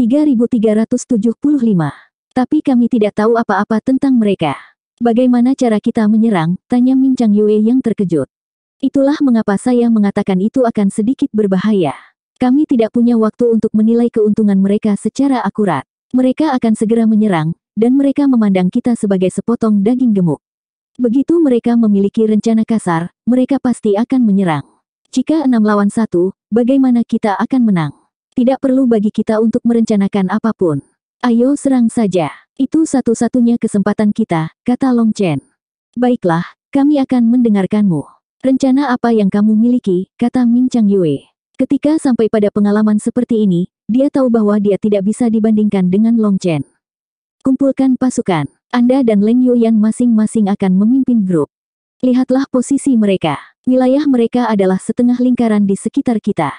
3375. Tapi kami tidak tahu apa-apa tentang mereka. Bagaimana cara kita menyerang? Tanya Chang Yue yang terkejut. Itulah mengapa saya mengatakan itu akan sedikit berbahaya. Kami tidak punya waktu untuk menilai keuntungan mereka secara akurat. Mereka akan segera menyerang, dan mereka memandang kita sebagai sepotong daging gemuk. Begitu mereka memiliki rencana kasar, mereka pasti akan menyerang. Jika enam lawan satu, bagaimana kita akan menang? Tidak perlu bagi kita untuk merencanakan apapun. Ayo serang saja. Itu satu-satunya kesempatan kita, kata Long Chen. Baiklah, kami akan mendengarkanmu. Rencana apa yang kamu miliki, kata Ming Chang Yue. Ketika sampai pada pengalaman seperti ini, dia tahu bahwa dia tidak bisa dibandingkan dengan Long Chen. Kumpulkan pasukan. Anda dan Leng yang masing-masing akan memimpin grup. Lihatlah posisi mereka. Wilayah mereka adalah setengah lingkaran di sekitar kita.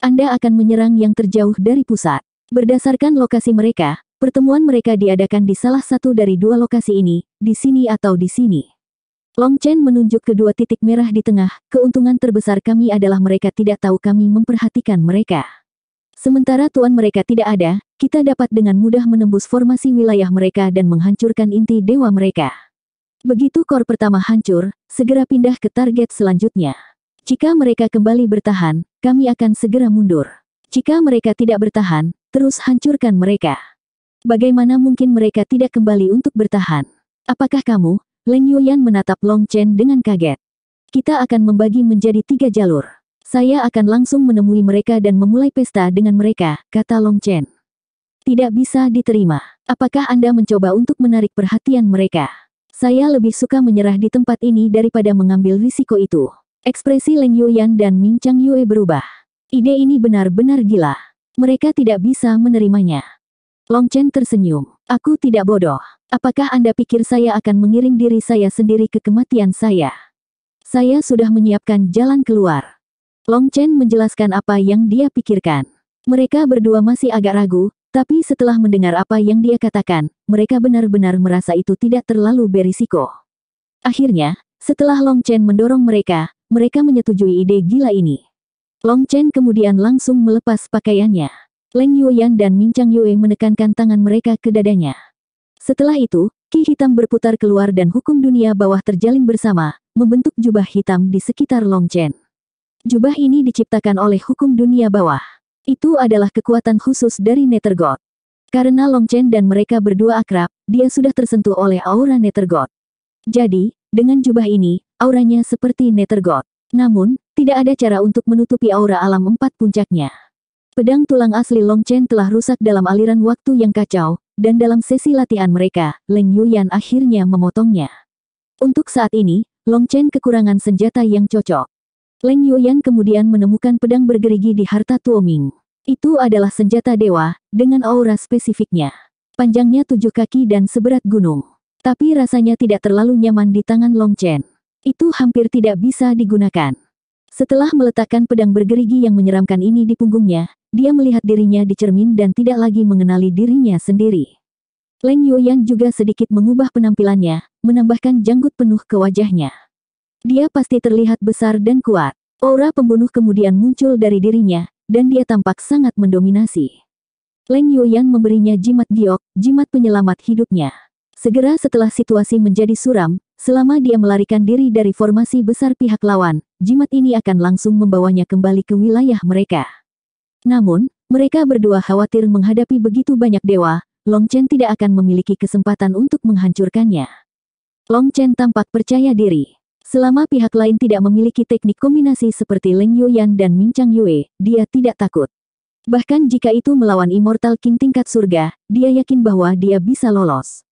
Anda akan menyerang yang terjauh dari pusat. Berdasarkan lokasi mereka, pertemuan mereka diadakan di salah satu dari dua lokasi ini, di sini atau di sini. Long Chen menunjuk kedua titik merah di tengah, keuntungan terbesar kami adalah mereka tidak tahu kami memperhatikan mereka. Sementara tuan mereka tidak ada, kita dapat dengan mudah menembus formasi wilayah mereka dan menghancurkan inti dewa mereka. Begitu kor pertama hancur, segera pindah ke target selanjutnya. Jika mereka kembali bertahan, kami akan segera mundur. Jika mereka tidak bertahan, terus hancurkan mereka. Bagaimana mungkin mereka tidak kembali untuk bertahan? Apakah kamu, Leng Yuyan menatap Long Chen dengan kaget. Kita akan membagi menjadi tiga jalur. Saya akan langsung menemui mereka dan memulai pesta dengan mereka, kata Long Chen. Tidak bisa diterima. Apakah Anda mencoba untuk menarik perhatian mereka? Saya lebih suka menyerah di tempat ini daripada mengambil risiko itu. Ekspresi Leng Yuyan dan Ming Chang Yue berubah. Ide ini benar-benar gila. Mereka tidak bisa menerimanya. Long Chen tersenyum. Aku tidak bodoh. Apakah Anda pikir saya akan mengiring diri saya sendiri ke kematian saya? Saya sudah menyiapkan jalan keluar. Long Chen menjelaskan apa yang dia pikirkan. Mereka berdua masih agak ragu, tapi setelah mendengar apa yang dia katakan, mereka benar-benar merasa itu tidak terlalu berisiko. Akhirnya, setelah Long Chen mendorong mereka, mereka menyetujui ide gila ini. Long Chen kemudian langsung melepas pakaiannya. Leng Yuyan dan Min Chang Yue menekankan tangan mereka ke dadanya. Setelah itu, ki hitam berputar keluar dan hukum dunia bawah terjalin bersama, membentuk jubah hitam di sekitar Long Chen. Jubah ini diciptakan oleh hukum dunia bawah. Itu adalah kekuatan khusus dari Nether God. Karena Long Chen dan mereka berdua akrab, dia sudah tersentuh oleh aura Nether God. Jadi, dengan jubah ini, auranya seperti Nether God. Namun, tidak ada cara untuk menutupi aura alam empat puncaknya. Pedang tulang asli Long Chen telah rusak dalam aliran waktu yang kacau, dan dalam sesi latihan mereka, Leng Yuyan akhirnya memotongnya. Untuk saat ini, Long Chen kekurangan senjata yang cocok. Leng Yuyan kemudian menemukan pedang bergerigi di harta Tuoming. Itu adalah senjata dewa, dengan aura spesifiknya. Panjangnya tujuh kaki dan seberat gunung. Tapi rasanya tidak terlalu nyaman di tangan Long Chen. Itu hampir tidak bisa digunakan. Setelah meletakkan pedang bergerigi yang menyeramkan ini di punggungnya, dia melihat dirinya di cermin dan tidak lagi mengenali dirinya sendiri. Leng Yang juga sedikit mengubah penampilannya, menambahkan janggut penuh ke wajahnya. Dia pasti terlihat besar dan kuat. Aura pembunuh kemudian muncul dari dirinya, dan dia tampak sangat mendominasi. Leng Yang memberinya jimat giok, jimat penyelamat hidupnya. Segera setelah situasi menjadi suram, selama dia melarikan diri dari formasi besar pihak lawan, jimat ini akan langsung membawanya kembali ke wilayah mereka. Namun, mereka berdua khawatir menghadapi begitu banyak dewa, Long Chen tidak akan memiliki kesempatan untuk menghancurkannya. Long Chen tampak percaya diri. Selama pihak lain tidak memiliki teknik kombinasi seperti Leng Yuyan dan Ming Chang Yue, dia tidak takut. Bahkan jika itu melawan Immortal King tingkat surga, dia yakin bahwa dia bisa lolos.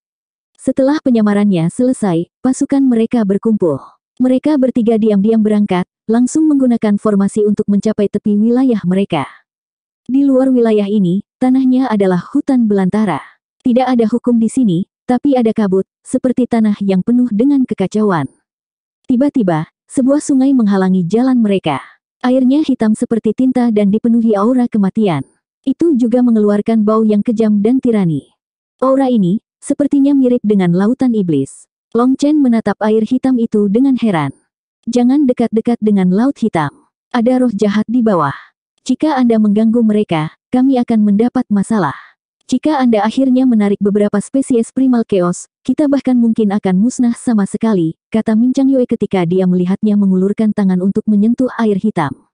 Setelah penyamarannya selesai, pasukan mereka berkumpul. Mereka bertiga diam-diam berangkat, langsung menggunakan formasi untuk mencapai tepi wilayah mereka. Di luar wilayah ini, tanahnya adalah hutan belantara. Tidak ada hukum di sini, tapi ada kabut, seperti tanah yang penuh dengan kekacauan. Tiba-tiba, sebuah sungai menghalangi jalan mereka. Airnya hitam seperti tinta dan dipenuhi aura kematian. Itu juga mengeluarkan bau yang kejam dan tirani. Aura ini, sepertinya mirip dengan lautan iblis. Long Chen menatap air hitam itu dengan heran. Jangan dekat-dekat dengan laut hitam. Ada roh jahat di bawah. Jika Anda mengganggu mereka, kami akan mendapat masalah. Jika Anda akhirnya menarik beberapa spesies primal chaos, kita bahkan mungkin akan musnah sama sekali, kata Min Chang Yue ketika dia melihatnya mengulurkan tangan untuk menyentuh air hitam.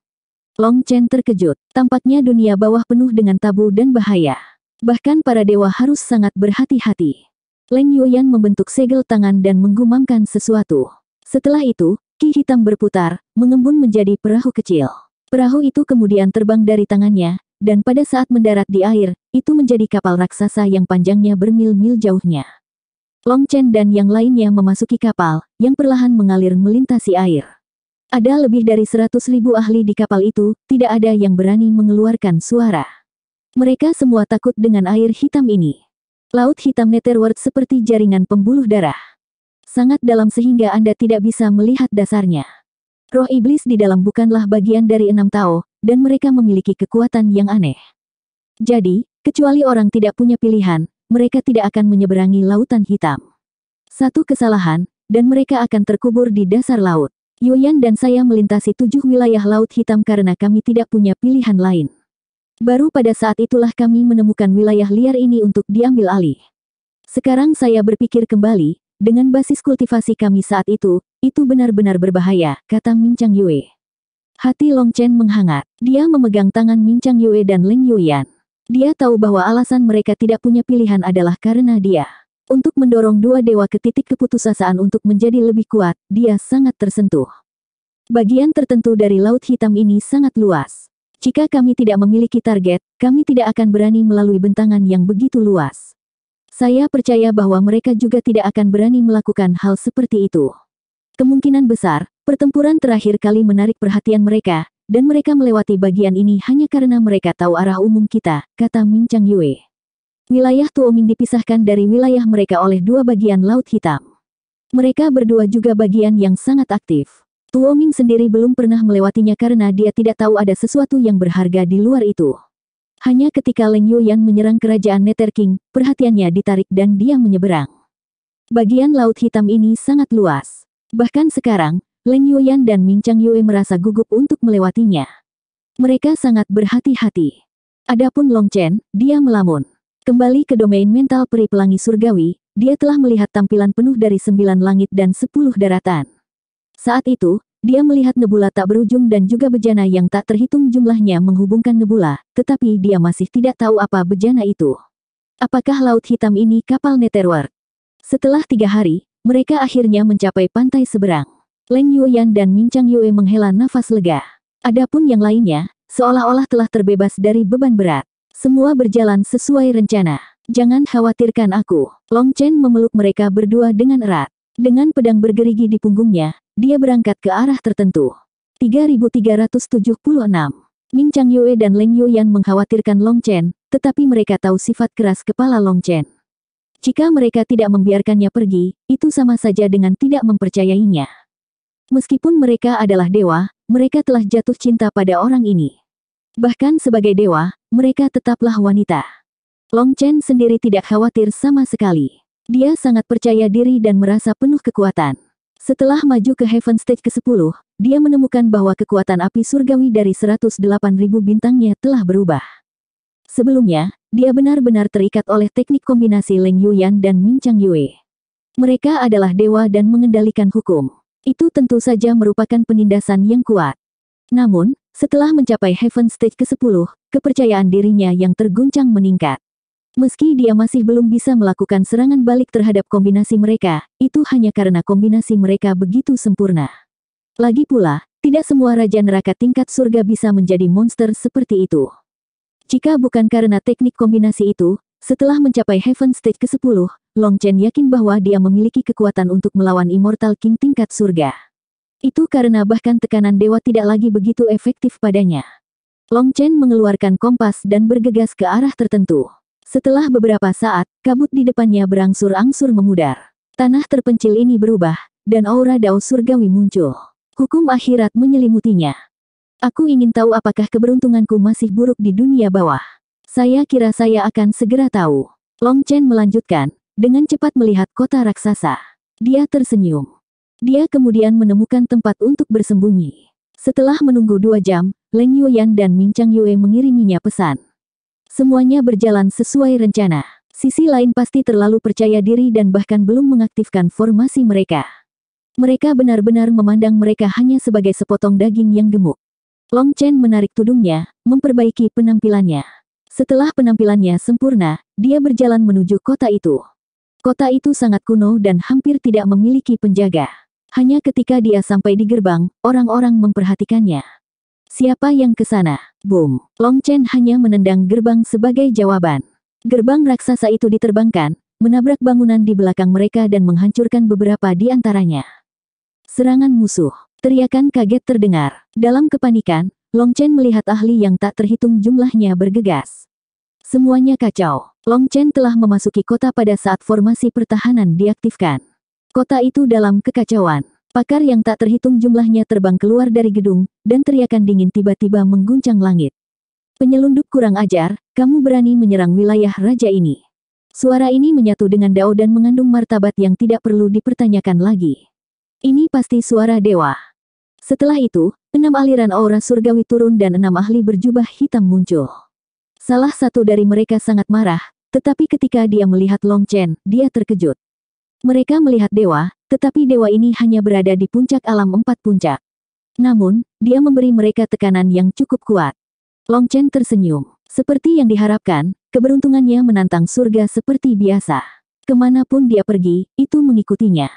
Long Chen terkejut, tampaknya dunia bawah penuh dengan tabu dan bahaya. Bahkan para dewa harus sangat berhati-hati. Leng Yuyan membentuk segel tangan dan menggumamkan sesuatu. Setelah itu, ki hitam berputar, mengembun menjadi perahu kecil. Perahu itu kemudian terbang dari tangannya, dan pada saat mendarat di air, itu menjadi kapal raksasa yang panjangnya bermil-mil jauhnya. Long Chen dan yang lainnya memasuki kapal, yang perlahan mengalir melintasi air. Ada lebih dari seratus ribu ahli di kapal itu, tidak ada yang berani mengeluarkan suara. Mereka semua takut dengan air hitam ini. Laut hitam Netherworld seperti jaringan pembuluh darah. Sangat dalam sehingga Anda tidak bisa melihat dasarnya. Roh iblis di dalam bukanlah bagian dari enam Tao, dan mereka memiliki kekuatan yang aneh. Jadi, kecuali orang tidak punya pilihan, mereka tidak akan menyeberangi lautan hitam. Satu kesalahan, dan mereka akan terkubur di dasar laut. Yuyan dan saya melintasi tujuh wilayah laut hitam karena kami tidak punya pilihan lain. Baru pada saat itulah kami menemukan wilayah liar ini untuk diambil alih. Sekarang saya berpikir kembali, dengan basis kultivasi kami saat itu, itu benar-benar berbahaya, kata Chang Yue. Hati Long Chen menghangat. Dia memegang tangan Chang Yue dan Ling Yuyan. Dia tahu bahwa alasan mereka tidak punya pilihan adalah karena dia. Untuk mendorong dua dewa ke titik keputusasaan untuk menjadi lebih kuat, dia sangat tersentuh. Bagian tertentu dari Laut Hitam ini sangat luas. Jika kami tidak memiliki target, kami tidak akan berani melalui bentangan yang begitu luas. Saya percaya bahwa mereka juga tidak akan berani melakukan hal seperti itu. Kemungkinan besar, pertempuran terakhir kali menarik perhatian mereka, dan mereka melewati bagian ini hanya karena mereka tahu arah umum kita, kata Min Chang Yue. Wilayah Tuoming dipisahkan dari wilayah mereka oleh dua bagian Laut Hitam. Mereka berdua juga bagian yang sangat aktif. Tuoming sendiri belum pernah melewatinya karena dia tidak tahu ada sesuatu yang berharga di luar itu. Hanya ketika Leng Yu yang menyerang kerajaan Nether King, perhatiannya ditarik dan dia menyeberang. Bagian Laut Hitam ini sangat luas. Bahkan sekarang, Leng Yuyan dan Ming Chang Yue merasa gugup untuk melewatinya. Mereka sangat berhati-hati. Adapun Long Chen, dia melamun. Kembali ke domain mental peri pelangi surgawi, dia telah melihat tampilan penuh dari sembilan langit dan sepuluh daratan. Saat itu, dia melihat nebula tak berujung dan juga bejana yang tak terhitung jumlahnya menghubungkan nebula, tetapi dia masih tidak tahu apa bejana itu. Apakah Laut Hitam ini kapal Netherworld? Setelah tiga hari, mereka akhirnya mencapai pantai seberang. Leng Yuoyan dan Min Chang Yue menghela nafas lega. Adapun yang lainnya, seolah-olah telah terbebas dari beban berat. Semua berjalan sesuai rencana. Jangan khawatirkan aku. Long Chen memeluk mereka berdua dengan erat. Dengan pedang bergerigi di punggungnya, dia berangkat ke arah tertentu. 3376. Ning Chang Yue dan Leng yang mengkhawatirkan Long Chen, tetapi mereka tahu sifat keras kepala Long Chen. Jika mereka tidak membiarkannya pergi, itu sama saja dengan tidak mempercayainya. Meskipun mereka adalah dewa, mereka telah jatuh cinta pada orang ini. Bahkan sebagai dewa, mereka tetaplah wanita. Long Chen sendiri tidak khawatir sama sekali. Dia sangat percaya diri dan merasa penuh kekuatan. Setelah maju ke Heaven Stage ke-10, dia menemukan bahwa kekuatan api surgawi dari 108.000 bintangnya telah berubah. Sebelumnya, dia benar-benar terikat oleh teknik kombinasi Leng Yuyan dan Ming Chang Yue. Mereka adalah dewa dan mengendalikan hukum. Itu tentu saja merupakan penindasan yang kuat. Namun, setelah mencapai Heaven Stage ke-10, kepercayaan dirinya yang terguncang meningkat. Meski dia masih belum bisa melakukan serangan balik terhadap kombinasi mereka, itu hanya karena kombinasi mereka begitu sempurna. Lagi pula, tidak semua Raja Neraka tingkat surga bisa menjadi monster seperti itu. Jika bukan karena teknik kombinasi itu, setelah mencapai Heaven Stage ke-10, Long Chen yakin bahwa dia memiliki kekuatan untuk melawan Immortal King tingkat surga. Itu karena bahkan tekanan dewa tidak lagi begitu efektif padanya. Long Chen mengeluarkan kompas dan bergegas ke arah tertentu. Setelah beberapa saat, kabut di depannya berangsur-angsur memudar. Tanah terpencil ini berubah, dan aura dao surgawi muncul. Hukum akhirat menyelimutinya. Aku ingin tahu apakah keberuntunganku masih buruk di dunia bawah. Saya kira saya akan segera tahu. Long Chen melanjutkan, dengan cepat melihat kota raksasa. Dia tersenyum. Dia kemudian menemukan tempat untuk bersembunyi. Setelah menunggu dua jam, Leng Yuyan dan Min Chang Yue mengiriminya pesan. Semuanya berjalan sesuai rencana. Sisi lain pasti terlalu percaya diri dan bahkan belum mengaktifkan formasi mereka. Mereka benar-benar memandang mereka hanya sebagai sepotong daging yang gemuk. Long Chen menarik tudungnya, memperbaiki penampilannya. Setelah penampilannya sempurna, dia berjalan menuju kota itu. Kota itu sangat kuno dan hampir tidak memiliki penjaga. Hanya ketika dia sampai di gerbang, orang-orang memperhatikannya. Siapa yang ke sana? Boom. Long Chen hanya menendang gerbang sebagai jawaban. Gerbang raksasa itu diterbangkan, menabrak bangunan di belakang mereka dan menghancurkan beberapa di antaranya. Serangan musuh. Teriakan kaget terdengar. Dalam kepanikan, Long Chen melihat ahli yang tak terhitung jumlahnya bergegas. Semuanya kacau. Long Chen telah memasuki kota pada saat formasi pertahanan diaktifkan. Kota itu dalam kekacauan. Pakar yang tak terhitung jumlahnya terbang keluar dari gedung, dan teriakan dingin tiba-tiba mengguncang langit. Penyelundup kurang ajar, kamu berani menyerang wilayah raja ini. Suara ini menyatu dengan dao dan mengandung martabat yang tidak perlu dipertanyakan lagi. Ini pasti suara dewa. Setelah itu, enam aliran aura surgawi turun dan enam ahli berjubah hitam muncul. Salah satu dari mereka sangat marah, tetapi ketika dia melihat Long Chen, dia terkejut. Mereka melihat dewa, tetapi dewa ini hanya berada di puncak alam empat puncak. Namun, dia memberi mereka tekanan yang cukup kuat. Long Chen tersenyum. Seperti yang diharapkan, keberuntungannya menantang surga seperti biasa. Kemanapun dia pergi, itu mengikutinya.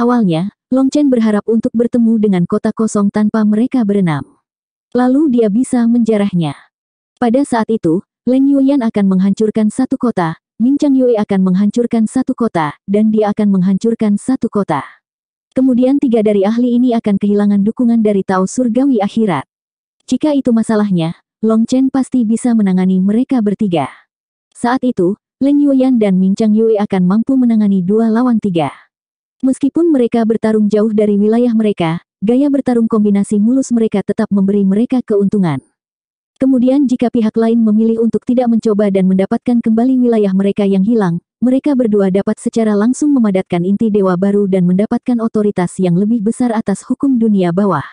Awalnya, Long Chen berharap untuk bertemu dengan kota kosong tanpa mereka berenam. Lalu dia bisa menjarahnya. Pada saat itu, Leng Yuyan akan menghancurkan satu kota, Mingchang Yue akan menghancurkan satu kota, dan dia akan menghancurkan satu kota. Kemudian tiga dari ahli ini akan kehilangan dukungan dari Tao Surgawi Akhirat. Jika itu masalahnya, Long Chen pasti bisa menangani mereka bertiga. Saat itu, Leng Yuyan dan Mingchang Yue akan mampu menangani dua lawan tiga. Meskipun mereka bertarung jauh dari wilayah mereka, gaya bertarung kombinasi mulus mereka tetap memberi mereka keuntungan. Kemudian jika pihak lain memilih untuk tidak mencoba dan mendapatkan kembali wilayah mereka yang hilang, mereka berdua dapat secara langsung memadatkan inti dewa baru dan mendapatkan otoritas yang lebih besar atas hukum dunia bawah.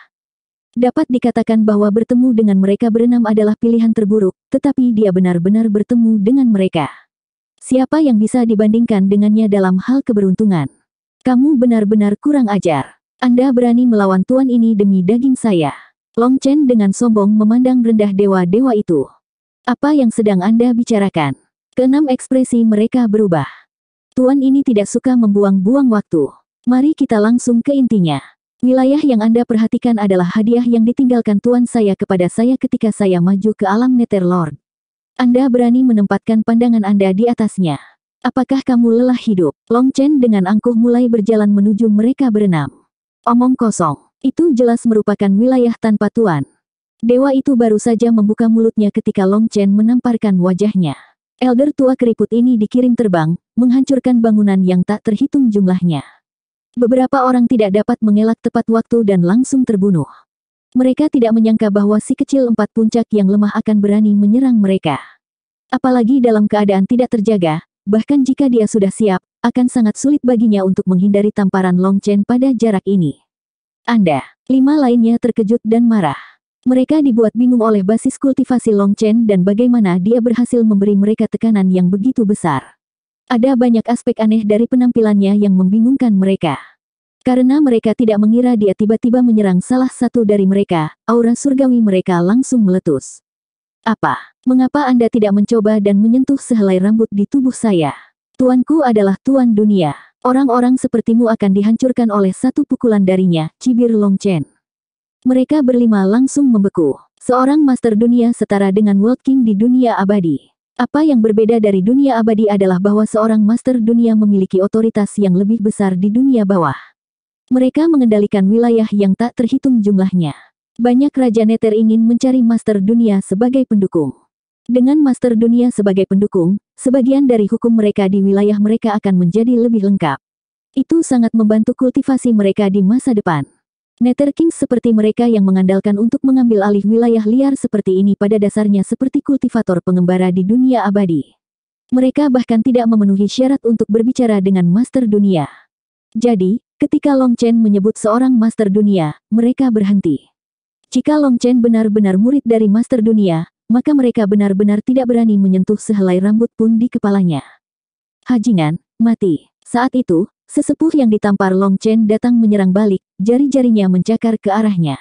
Dapat dikatakan bahwa bertemu dengan mereka berenam adalah pilihan terburuk, tetapi dia benar-benar bertemu dengan mereka. Siapa yang bisa dibandingkan dengannya dalam hal keberuntungan? Kamu benar-benar kurang ajar. Anda berani melawan tuan ini demi daging saya. Long Chen dengan sombong memandang rendah dewa-dewa itu. Apa yang sedang Anda bicarakan? Kenam ekspresi mereka berubah. Tuan ini tidak suka membuang-buang waktu. Mari kita langsung ke intinya. Wilayah yang Anda perhatikan adalah hadiah yang ditinggalkan tuan saya kepada saya ketika saya maju ke alam Lord. Anda berani menempatkan pandangan Anda di atasnya. Apakah kamu lelah hidup? Long Chen dengan angkuh mulai berjalan menuju mereka berenam. Omong kosong. Itu jelas merupakan wilayah tanpa tuan. Dewa itu baru saja membuka mulutnya ketika Long Chen menamparkan wajahnya. Elder tua keriput ini dikirim terbang, menghancurkan bangunan yang tak terhitung jumlahnya. Beberapa orang tidak dapat mengelak tepat waktu dan langsung terbunuh. Mereka tidak menyangka bahwa si kecil empat puncak yang lemah akan berani menyerang mereka. Apalagi dalam keadaan tidak terjaga, bahkan jika dia sudah siap, akan sangat sulit baginya untuk menghindari tamparan Long Chen pada jarak ini. Anda. Lima lainnya terkejut dan marah. Mereka dibuat bingung oleh basis kultivasi Long Chen dan bagaimana dia berhasil memberi mereka tekanan yang begitu besar. Ada banyak aspek aneh dari penampilannya yang membingungkan mereka. Karena mereka tidak mengira dia tiba-tiba menyerang salah satu dari mereka, aura surgawi mereka langsung meletus. Apa? Mengapa Anda tidak mencoba dan menyentuh sehelai rambut di tubuh saya? Tuanku adalah tuan dunia. Orang-orang sepertimu akan dihancurkan oleh satu pukulan darinya, cibir Long Chen. Mereka berlima langsung membeku. Seorang master dunia setara dengan World King di dunia abadi. Apa yang berbeda dari dunia abadi adalah bahwa seorang master dunia memiliki otoritas yang lebih besar di dunia bawah. Mereka mengendalikan wilayah yang tak terhitung jumlahnya. Banyak Raja Neter ingin mencari master dunia sebagai pendukung. Dengan master dunia sebagai pendukung, sebagian dari hukum mereka di wilayah mereka akan menjadi lebih lengkap. Itu sangat membantu kultivasi mereka di masa depan. Kings seperti mereka yang mengandalkan untuk mengambil alih wilayah liar seperti ini pada dasarnya seperti kultivator pengembara di dunia abadi. Mereka bahkan tidak memenuhi syarat untuk berbicara dengan master dunia. Jadi, ketika Long Chen menyebut seorang master dunia, mereka berhenti. Jika Long Chen benar-benar murid dari master dunia, maka mereka benar-benar tidak berani menyentuh sehelai rambut pun di kepalanya. Hajingan, mati. Saat itu, sesepuh yang ditampar Long Chen datang menyerang balik, jari-jarinya mencakar ke arahnya.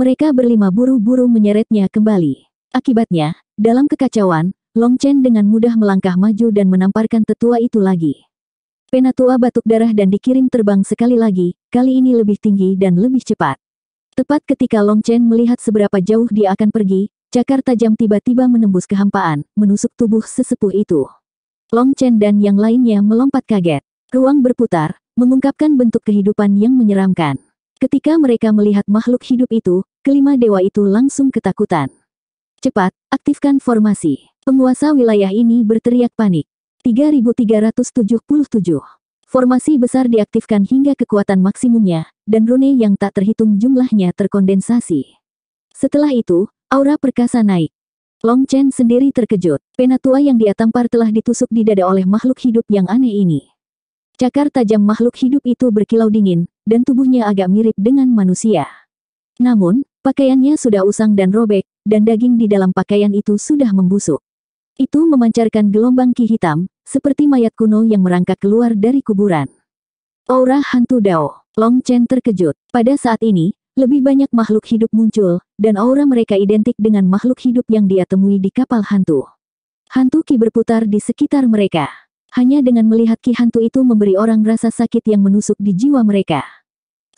Mereka berlima buru-buru menyeretnya kembali. Akibatnya, dalam kekacauan, Long Chen dengan mudah melangkah maju dan menamparkan tetua itu lagi. Penatua batuk darah dan dikirim terbang sekali lagi, kali ini lebih tinggi dan lebih cepat. Tepat ketika Long Chen melihat seberapa jauh dia akan pergi, Cakar tajam tiba-tiba menembus kehampaan, menusuk tubuh sesepuh itu. Long Chen dan yang lainnya melompat kaget. Ruang berputar, mengungkapkan bentuk kehidupan yang menyeramkan. Ketika mereka melihat makhluk hidup itu, kelima dewa itu langsung ketakutan. Cepat, aktifkan formasi. Penguasa wilayah ini berteriak panik. 3377. Formasi besar diaktifkan hingga kekuatan maksimumnya, dan rune yang tak terhitung jumlahnya terkondensasi. Setelah itu, Aura perkasa naik. Long Chen sendiri terkejut. Penatua yang dia tampar telah ditusuk di dada oleh makhluk hidup yang aneh ini. Cakar tajam makhluk hidup itu berkilau dingin, dan tubuhnya agak mirip dengan manusia. Namun, pakaiannya sudah usang dan robek, dan daging di dalam pakaian itu sudah membusuk. Itu memancarkan gelombang ki hitam, seperti mayat kuno yang merangkak keluar dari kuburan. Aura hantu Dao, Long Chen terkejut. Pada saat ini, lebih banyak makhluk hidup muncul, dan aura mereka identik dengan makhluk hidup yang dia temui di kapal hantu. Hantu Ki berputar di sekitar mereka. Hanya dengan melihat Ki hantu itu memberi orang rasa sakit yang menusuk di jiwa mereka.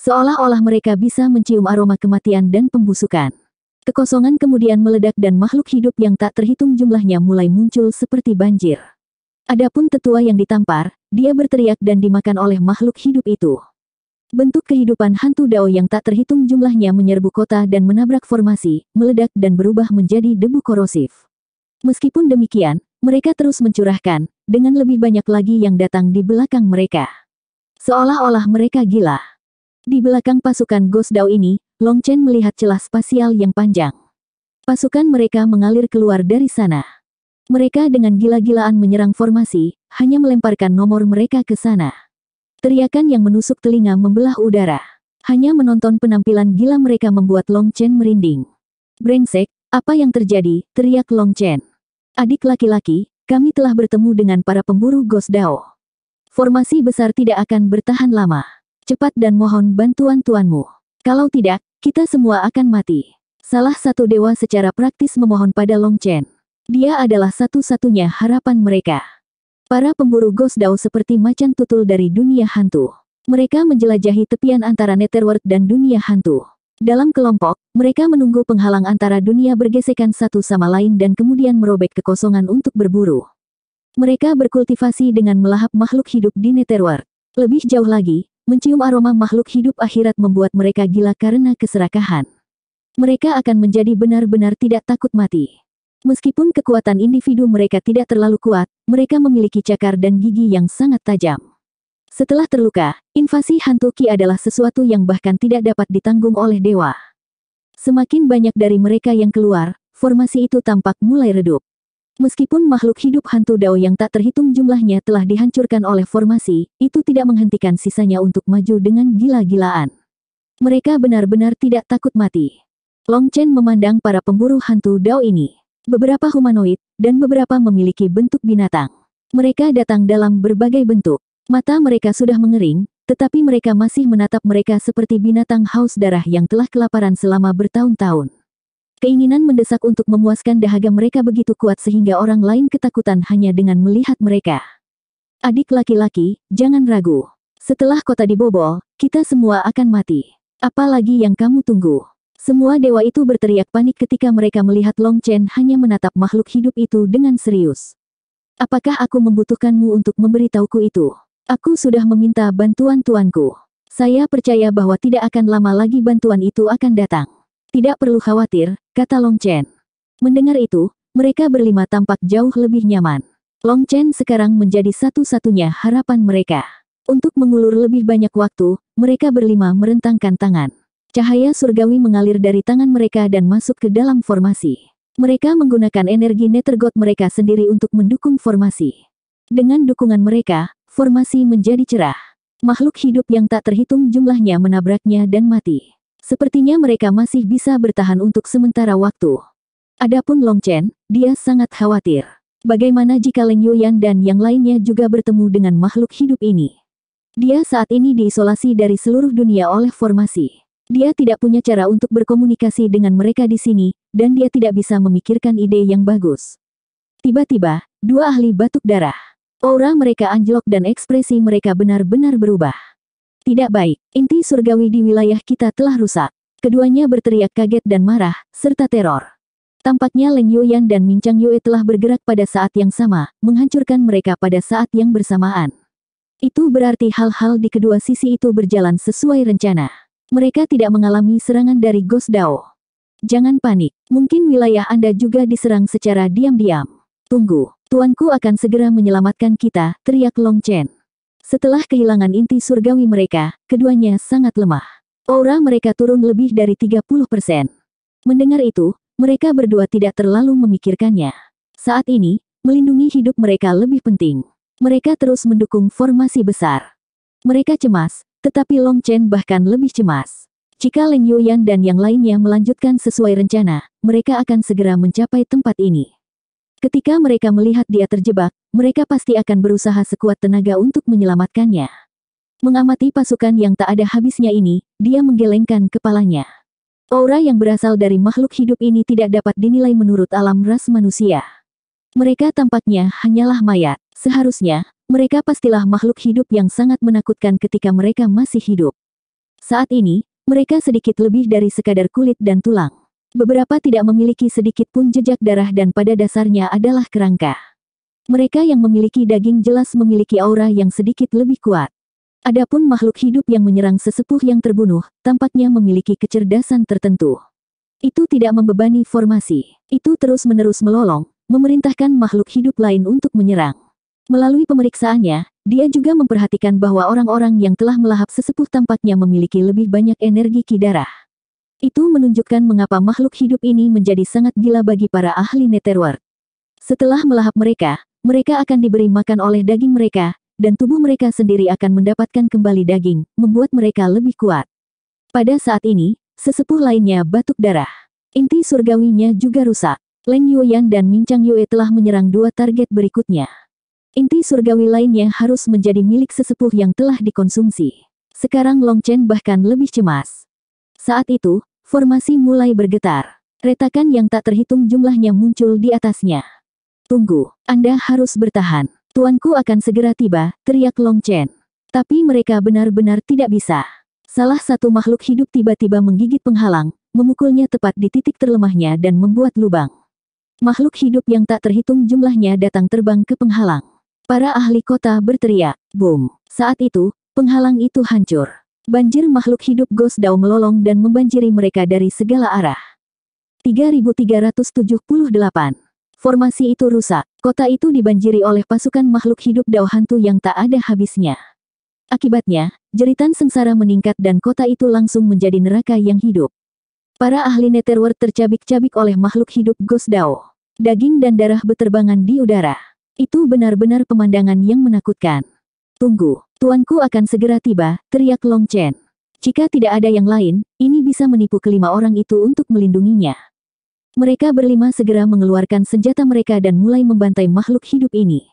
Seolah-olah mereka bisa mencium aroma kematian dan pembusukan. Kekosongan kemudian meledak dan makhluk hidup yang tak terhitung jumlahnya mulai muncul seperti banjir. Adapun tetua yang ditampar, dia berteriak dan dimakan oleh makhluk hidup itu. Bentuk kehidupan hantu Dao yang tak terhitung jumlahnya menyerbu kota dan menabrak formasi, meledak dan berubah menjadi debu korosif. Meskipun demikian, mereka terus mencurahkan, dengan lebih banyak lagi yang datang di belakang mereka. Seolah-olah mereka gila. Di belakang pasukan Ghost Dao ini, Long Chen melihat celah spasial yang panjang. Pasukan mereka mengalir keluar dari sana. Mereka dengan gila-gilaan menyerang formasi, hanya melemparkan nomor mereka ke sana. Teriakan yang menusuk telinga membelah udara. Hanya menonton penampilan gila mereka membuat Long Chen merinding. Brengsek, apa yang terjadi? Teriak Long Chen. Adik laki-laki, kami telah bertemu dengan para pemburu Ghost Dao. Formasi besar tidak akan bertahan lama. Cepat dan mohon bantuan tuanmu. Kalau tidak, kita semua akan mati. Salah satu dewa secara praktis memohon pada Long Chen. Dia adalah satu-satunya harapan mereka. Para pemburu Ghost Dao seperti macan tutul dari dunia hantu. Mereka menjelajahi tepian antara Netherworld dan dunia hantu. Dalam kelompok, mereka menunggu penghalang antara dunia bergesekan satu sama lain dan kemudian merobek kekosongan untuk berburu. Mereka berkultivasi dengan melahap makhluk hidup di Netherworld. Lebih jauh lagi, mencium aroma makhluk hidup akhirat membuat mereka gila karena keserakahan mereka akan menjadi benar-benar tidak takut mati. Meskipun kekuatan individu mereka tidak terlalu kuat, mereka memiliki cakar dan gigi yang sangat tajam. Setelah terluka, invasi hantu Ki adalah sesuatu yang bahkan tidak dapat ditanggung oleh dewa. Semakin banyak dari mereka yang keluar, formasi itu tampak mulai redup. Meskipun makhluk hidup hantu Dao yang tak terhitung jumlahnya telah dihancurkan oleh formasi, itu tidak menghentikan sisanya untuk maju dengan gila-gilaan. Mereka benar-benar tidak takut mati. Long Chen memandang para pemburu hantu Dao ini beberapa humanoid, dan beberapa memiliki bentuk binatang. Mereka datang dalam berbagai bentuk. Mata mereka sudah mengering, tetapi mereka masih menatap mereka seperti binatang haus darah yang telah kelaparan selama bertahun-tahun. Keinginan mendesak untuk memuaskan dahaga mereka begitu kuat sehingga orang lain ketakutan hanya dengan melihat mereka. Adik laki-laki, jangan ragu. Setelah kota dibobol, kita semua akan mati. Apalagi yang kamu tunggu? Semua dewa itu berteriak panik ketika mereka melihat Long Chen hanya menatap makhluk hidup itu dengan serius. Apakah aku membutuhkanmu untuk memberitahuku itu? Aku sudah meminta bantuan tuanku. Saya percaya bahwa tidak akan lama lagi bantuan itu akan datang. Tidak perlu khawatir, kata Long Chen. Mendengar itu, mereka berlima tampak jauh lebih nyaman. Long Chen sekarang menjadi satu-satunya harapan mereka. Untuk mengulur lebih banyak waktu, mereka berlima merentangkan tangan. Cahaya surgawi mengalir dari tangan mereka dan masuk ke dalam formasi. Mereka menggunakan energi netergot mereka sendiri untuk mendukung formasi. Dengan dukungan mereka, formasi menjadi cerah. Makhluk hidup yang tak terhitung jumlahnya menabraknya dan mati. Sepertinya mereka masih bisa bertahan untuk sementara waktu. Adapun Long Chen, dia sangat khawatir. Bagaimana jika Leng Yuyan dan yang lainnya juga bertemu dengan makhluk hidup ini? Dia saat ini diisolasi dari seluruh dunia oleh formasi. Dia tidak punya cara untuk berkomunikasi dengan mereka di sini, dan dia tidak bisa memikirkan ide yang bagus. Tiba-tiba, dua ahli batuk darah. Aura mereka anjlok dan ekspresi mereka benar-benar berubah. Tidak baik, inti surgawi di wilayah kita telah rusak. Keduanya berteriak kaget dan marah, serta teror. Tampaknya Leng Yuyan dan Min Chang Yue telah bergerak pada saat yang sama, menghancurkan mereka pada saat yang bersamaan. Itu berarti hal-hal di kedua sisi itu berjalan sesuai rencana. Mereka tidak mengalami serangan dari Ghost Dao. Jangan panik, mungkin wilayah Anda juga diserang secara diam-diam. Tunggu, tuanku akan segera menyelamatkan kita, teriak Long Chen. Setelah kehilangan inti surgawi mereka, keduanya sangat lemah. Aura mereka turun lebih dari 30 persen. Mendengar itu, mereka berdua tidak terlalu memikirkannya. Saat ini, melindungi hidup mereka lebih penting. Mereka terus mendukung formasi besar. Mereka cemas, tetapi Long Chen bahkan lebih cemas. Jika Leng Yuyan dan yang lainnya melanjutkan sesuai rencana, mereka akan segera mencapai tempat ini. Ketika mereka melihat dia terjebak, mereka pasti akan berusaha sekuat tenaga untuk menyelamatkannya. Mengamati pasukan yang tak ada habisnya ini, dia menggelengkan kepalanya. Aura yang berasal dari makhluk hidup ini tidak dapat dinilai menurut alam ras manusia. Mereka tampaknya hanyalah mayat. Seharusnya, mereka pastilah makhluk hidup yang sangat menakutkan ketika mereka masih hidup. Saat ini, mereka sedikit lebih dari sekadar kulit dan tulang. Beberapa tidak memiliki sedikit pun jejak darah dan pada dasarnya adalah kerangka. Mereka yang memiliki daging jelas memiliki aura yang sedikit lebih kuat. Adapun makhluk hidup yang menyerang sesepuh yang terbunuh, tampaknya memiliki kecerdasan tertentu. Itu tidak membebani formasi. Itu terus-menerus melolong, memerintahkan makhluk hidup lain untuk menyerang. Melalui pemeriksaannya, dia juga memperhatikan bahwa orang-orang yang telah melahap sesepuh tampaknya memiliki lebih banyak energi ki Itu menunjukkan mengapa makhluk hidup ini menjadi sangat gila bagi para ahli netherworld. Setelah melahap mereka, mereka akan diberi makan oleh daging mereka, dan tubuh mereka sendiri akan mendapatkan kembali daging, membuat mereka lebih kuat. Pada saat ini, sesepuh lainnya batuk darah. Inti surgawinya juga rusak. Leng Yuyan dan Mingchang Yue telah menyerang dua target berikutnya. Inti surgawi lainnya harus menjadi milik sesepuh yang telah dikonsumsi. Sekarang Long Chen bahkan lebih cemas. Saat itu, formasi mulai bergetar. Retakan yang tak terhitung jumlahnya muncul di atasnya. Tunggu, Anda harus bertahan. Tuanku akan segera tiba, teriak Long Chen. Tapi mereka benar-benar tidak bisa. Salah satu makhluk hidup tiba-tiba menggigit penghalang, memukulnya tepat di titik terlemahnya dan membuat lubang. Makhluk hidup yang tak terhitung jumlahnya datang terbang ke penghalang. Para ahli kota berteriak, boom. Saat itu, penghalang itu hancur. Banjir makhluk hidup Ghost Dao melolong dan membanjiri mereka dari segala arah. 3378. Formasi itu rusak. Kota itu dibanjiri oleh pasukan makhluk hidup Dao hantu yang tak ada habisnya. Akibatnya, jeritan sengsara meningkat dan kota itu langsung menjadi neraka yang hidup. Para ahli Netherworld tercabik-cabik oleh makhluk hidup Ghost Dao. Daging dan darah beterbangan di udara. Itu benar-benar pemandangan yang menakutkan. Tunggu, tuanku akan segera tiba, teriak Long Chen. Jika tidak ada yang lain, ini bisa menipu kelima orang itu untuk melindunginya. Mereka berlima segera mengeluarkan senjata mereka dan mulai membantai makhluk hidup ini.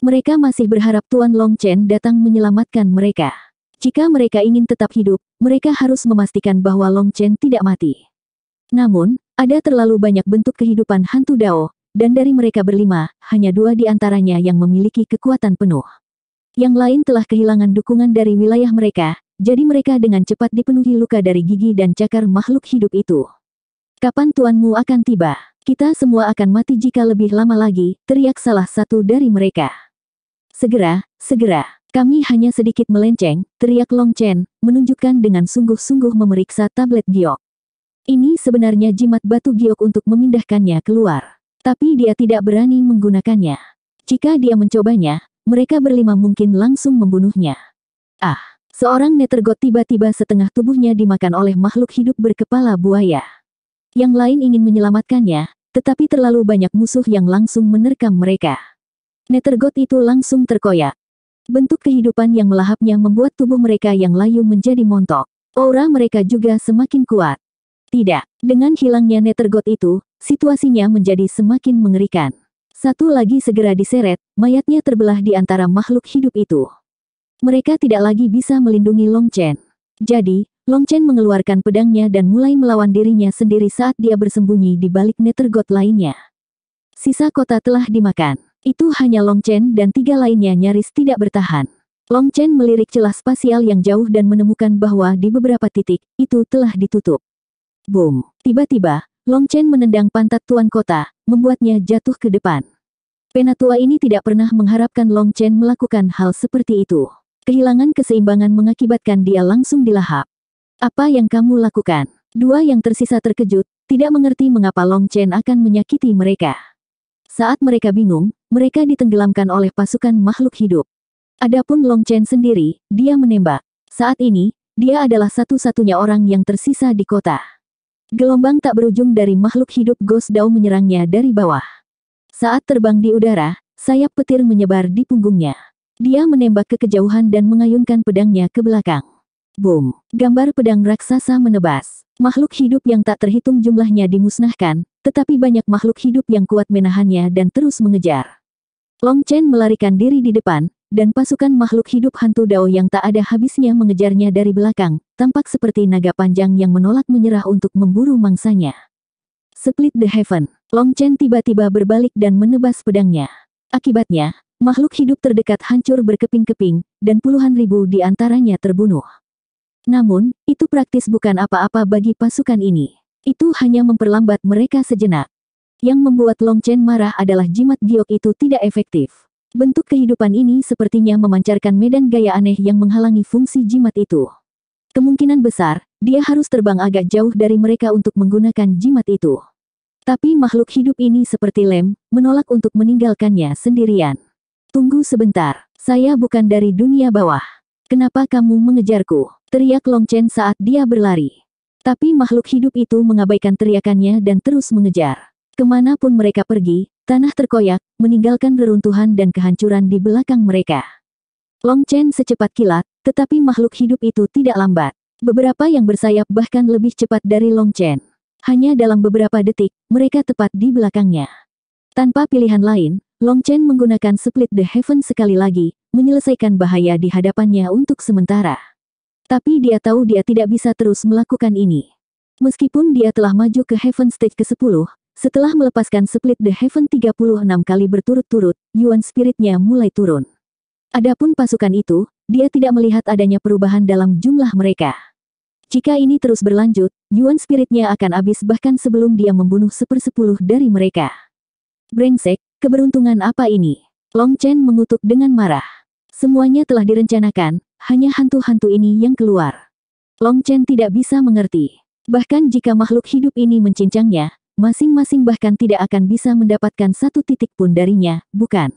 Mereka masih berharap Tuan Long Chen datang menyelamatkan mereka. Jika mereka ingin tetap hidup, mereka harus memastikan bahwa Long Chen tidak mati. Namun, ada terlalu banyak bentuk kehidupan hantu Dao, dan dari mereka berlima, hanya dua di antaranya yang memiliki kekuatan penuh. Yang lain telah kehilangan dukungan dari wilayah mereka, jadi mereka dengan cepat dipenuhi luka dari gigi dan cakar makhluk hidup itu. Kapan tuanmu akan tiba? Kita semua akan mati jika lebih lama lagi, teriak salah satu dari mereka. Segera, segera, kami hanya sedikit melenceng, teriak Long Chen, menunjukkan dengan sungguh-sungguh memeriksa tablet giok. Ini sebenarnya jimat batu giok untuk memindahkannya keluar. Tapi dia tidak berani menggunakannya. Jika dia mencobanya, mereka berlima mungkin langsung membunuhnya. Ah, seorang netergot tiba-tiba setengah tubuhnya dimakan oleh makhluk hidup berkepala buaya. Yang lain ingin menyelamatkannya, tetapi terlalu banyak musuh yang langsung menerkam mereka. Netergot itu langsung terkoyak. Bentuk kehidupan yang melahapnya membuat tubuh mereka yang layu menjadi montok. Aura mereka juga semakin kuat. Tidak, dengan hilangnya Netergot itu, situasinya menjadi semakin mengerikan. Satu lagi segera diseret, mayatnya terbelah di antara makhluk hidup itu. Mereka tidak lagi bisa melindungi Long Chen. Jadi, Long Chen mengeluarkan pedangnya dan mulai melawan dirinya sendiri saat dia bersembunyi di balik netergot lainnya. Sisa kota telah dimakan. Itu hanya Long Chen dan tiga lainnya nyaris tidak bertahan. Long Chen melirik celah spasial yang jauh dan menemukan bahwa di beberapa titik, itu telah ditutup. Boom! Tiba-tiba, Long Chen menendang pantat tuan kota, membuatnya jatuh ke depan. Penatua ini tidak pernah mengharapkan Long Chen melakukan hal seperti itu. Kehilangan keseimbangan mengakibatkan dia langsung dilahap. Apa yang kamu lakukan? Dua yang tersisa terkejut, tidak mengerti mengapa Long Chen akan menyakiti mereka. Saat mereka bingung, mereka ditenggelamkan oleh pasukan makhluk hidup. Adapun Long Chen sendiri, dia menembak. Saat ini, dia adalah satu-satunya orang yang tersisa di kota. Gelombang tak berujung dari makhluk hidup Ghost Dao menyerangnya dari bawah. Saat terbang di udara, sayap petir menyebar di punggungnya. Dia menembak ke kejauhan dan mengayunkan pedangnya ke belakang. Boom! Gambar pedang raksasa menebas. Makhluk hidup yang tak terhitung jumlahnya dimusnahkan, tetapi banyak makhluk hidup yang kuat menahannya dan terus mengejar. Long Chen melarikan diri di depan, dan pasukan makhluk hidup hantu Dao yang tak ada habisnya mengejarnya dari belakang, tampak seperti naga panjang yang menolak menyerah untuk memburu mangsanya. Split the Heaven, Long Chen tiba-tiba berbalik dan menebas pedangnya. Akibatnya, makhluk hidup terdekat hancur berkeping-keping, dan puluhan ribu di antaranya terbunuh. Namun, itu praktis bukan apa-apa bagi pasukan ini. Itu hanya memperlambat mereka sejenak. Yang membuat Long Chen marah adalah jimat giok itu tidak efektif. Bentuk kehidupan ini sepertinya memancarkan medan gaya aneh yang menghalangi fungsi jimat itu. Kemungkinan besar, dia harus terbang agak jauh dari mereka untuk menggunakan jimat itu. Tapi makhluk hidup ini seperti lem, menolak untuk meninggalkannya sendirian. Tunggu sebentar, saya bukan dari dunia bawah. Kenapa kamu mengejarku? Teriak Long Chen saat dia berlari. Tapi makhluk hidup itu mengabaikan teriakannya dan terus mengejar. Kemanapun mereka pergi, tanah terkoyak, meninggalkan reruntuhan dan kehancuran di belakang mereka. Long Chen secepat kilat, tetapi makhluk hidup itu tidak lambat. Beberapa yang bersayap bahkan lebih cepat dari Long Chen. Hanya dalam beberapa detik, mereka tepat di belakangnya. Tanpa pilihan lain, Long Chen menggunakan Split the Heaven sekali lagi, menyelesaikan bahaya di hadapannya untuk sementara. Tapi dia tahu dia tidak bisa terus melakukan ini. Meskipun dia telah maju ke Heaven Stage ke-10, setelah melepaskan split The Heaven 36 kali berturut-turut, Yuan spiritnya mulai turun. Adapun pasukan itu, dia tidak melihat adanya perubahan dalam jumlah mereka. Jika ini terus berlanjut, Yuan spiritnya akan habis bahkan sebelum dia membunuh sepersepuluh dari mereka. Brengsek, keberuntungan apa ini? Long Chen mengutuk dengan marah. Semuanya telah direncanakan, hanya hantu-hantu ini yang keluar. Long Chen tidak bisa mengerti. Bahkan jika makhluk hidup ini mencincangnya, masing-masing bahkan tidak akan bisa mendapatkan satu titik pun darinya, bukan?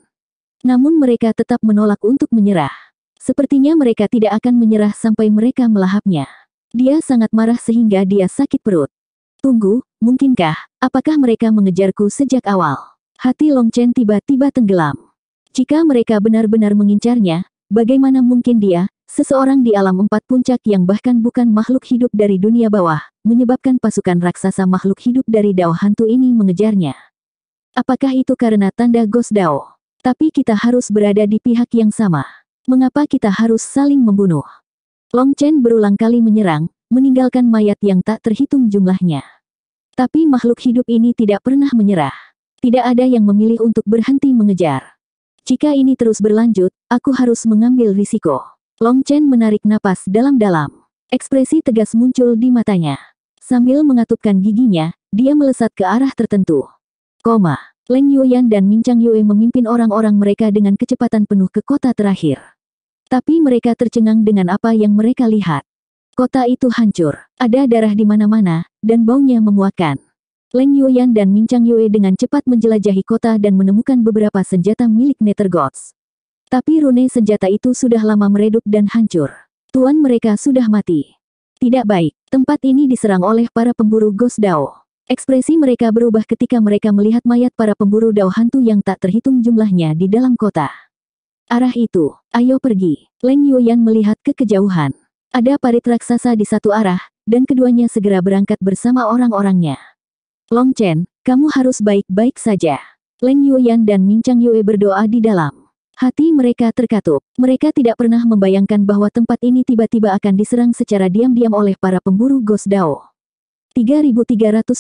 Namun mereka tetap menolak untuk menyerah. Sepertinya mereka tidak akan menyerah sampai mereka melahapnya. Dia sangat marah sehingga dia sakit perut. Tunggu, mungkinkah, apakah mereka mengejarku sejak awal? Hati Long Chen tiba-tiba tenggelam. Jika mereka benar-benar mengincarnya, bagaimana mungkin dia, Seseorang di alam empat puncak yang bahkan bukan makhluk hidup dari dunia bawah, menyebabkan pasukan raksasa makhluk hidup dari Dao hantu ini mengejarnya. Apakah itu karena tanda Ghost Dao? Tapi kita harus berada di pihak yang sama. Mengapa kita harus saling membunuh? Long Chen berulang kali menyerang, meninggalkan mayat yang tak terhitung jumlahnya. Tapi makhluk hidup ini tidak pernah menyerah. Tidak ada yang memilih untuk berhenti mengejar. Jika ini terus berlanjut, aku harus mengambil risiko. Long Chen menarik napas dalam-dalam. Ekspresi tegas muncul di matanya. Sambil mengatupkan giginya, dia melesat ke arah tertentu. Koma, Leng Yuyan dan Min Chang Yue memimpin orang-orang mereka dengan kecepatan penuh ke kota terakhir. Tapi mereka tercengang dengan apa yang mereka lihat. Kota itu hancur, ada darah di mana-mana, dan baunya memuakan. Leng Yuyan dan Min Chang Yue dengan cepat menjelajahi kota dan menemukan beberapa senjata milik Nether Gods. Tapi rune senjata itu sudah lama meredup dan hancur. Tuan mereka sudah mati. Tidak baik, tempat ini diserang oleh para pemburu Ghost Dao. Ekspresi mereka berubah ketika mereka melihat mayat para pemburu Dao hantu yang tak terhitung jumlahnya di dalam kota. Arah itu, ayo pergi. Leng Yuyan melihat ke kejauhan. Ada parit raksasa di satu arah, dan keduanya segera berangkat bersama orang-orangnya. Long Chen, kamu harus baik-baik saja. Leng Yuyan dan Chang Yue berdoa di dalam. Hati mereka terkatup. Mereka tidak pernah membayangkan bahwa tempat ini tiba-tiba akan diserang secara diam-diam oleh para pemburu Ghost Dao. 3379.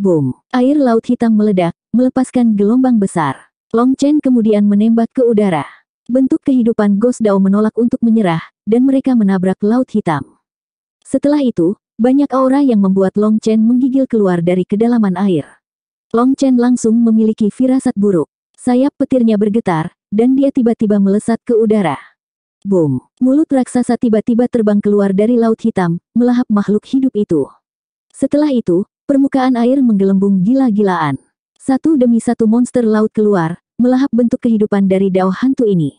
Boom. Air laut hitam meledak, melepaskan gelombang besar. Long Chen kemudian menembak ke udara. Bentuk kehidupan Ghost Dao menolak untuk menyerah, dan mereka menabrak laut hitam. Setelah itu, banyak aura yang membuat Long Chen menggigil keluar dari kedalaman air. Long Chen langsung memiliki firasat buruk. Sayap petirnya bergetar, dan dia tiba-tiba melesat ke udara. Boom! Mulut raksasa tiba-tiba terbang keluar dari laut hitam, melahap makhluk hidup itu. Setelah itu, permukaan air menggelembung gila-gilaan. Satu demi satu monster laut keluar, melahap bentuk kehidupan dari dao hantu ini.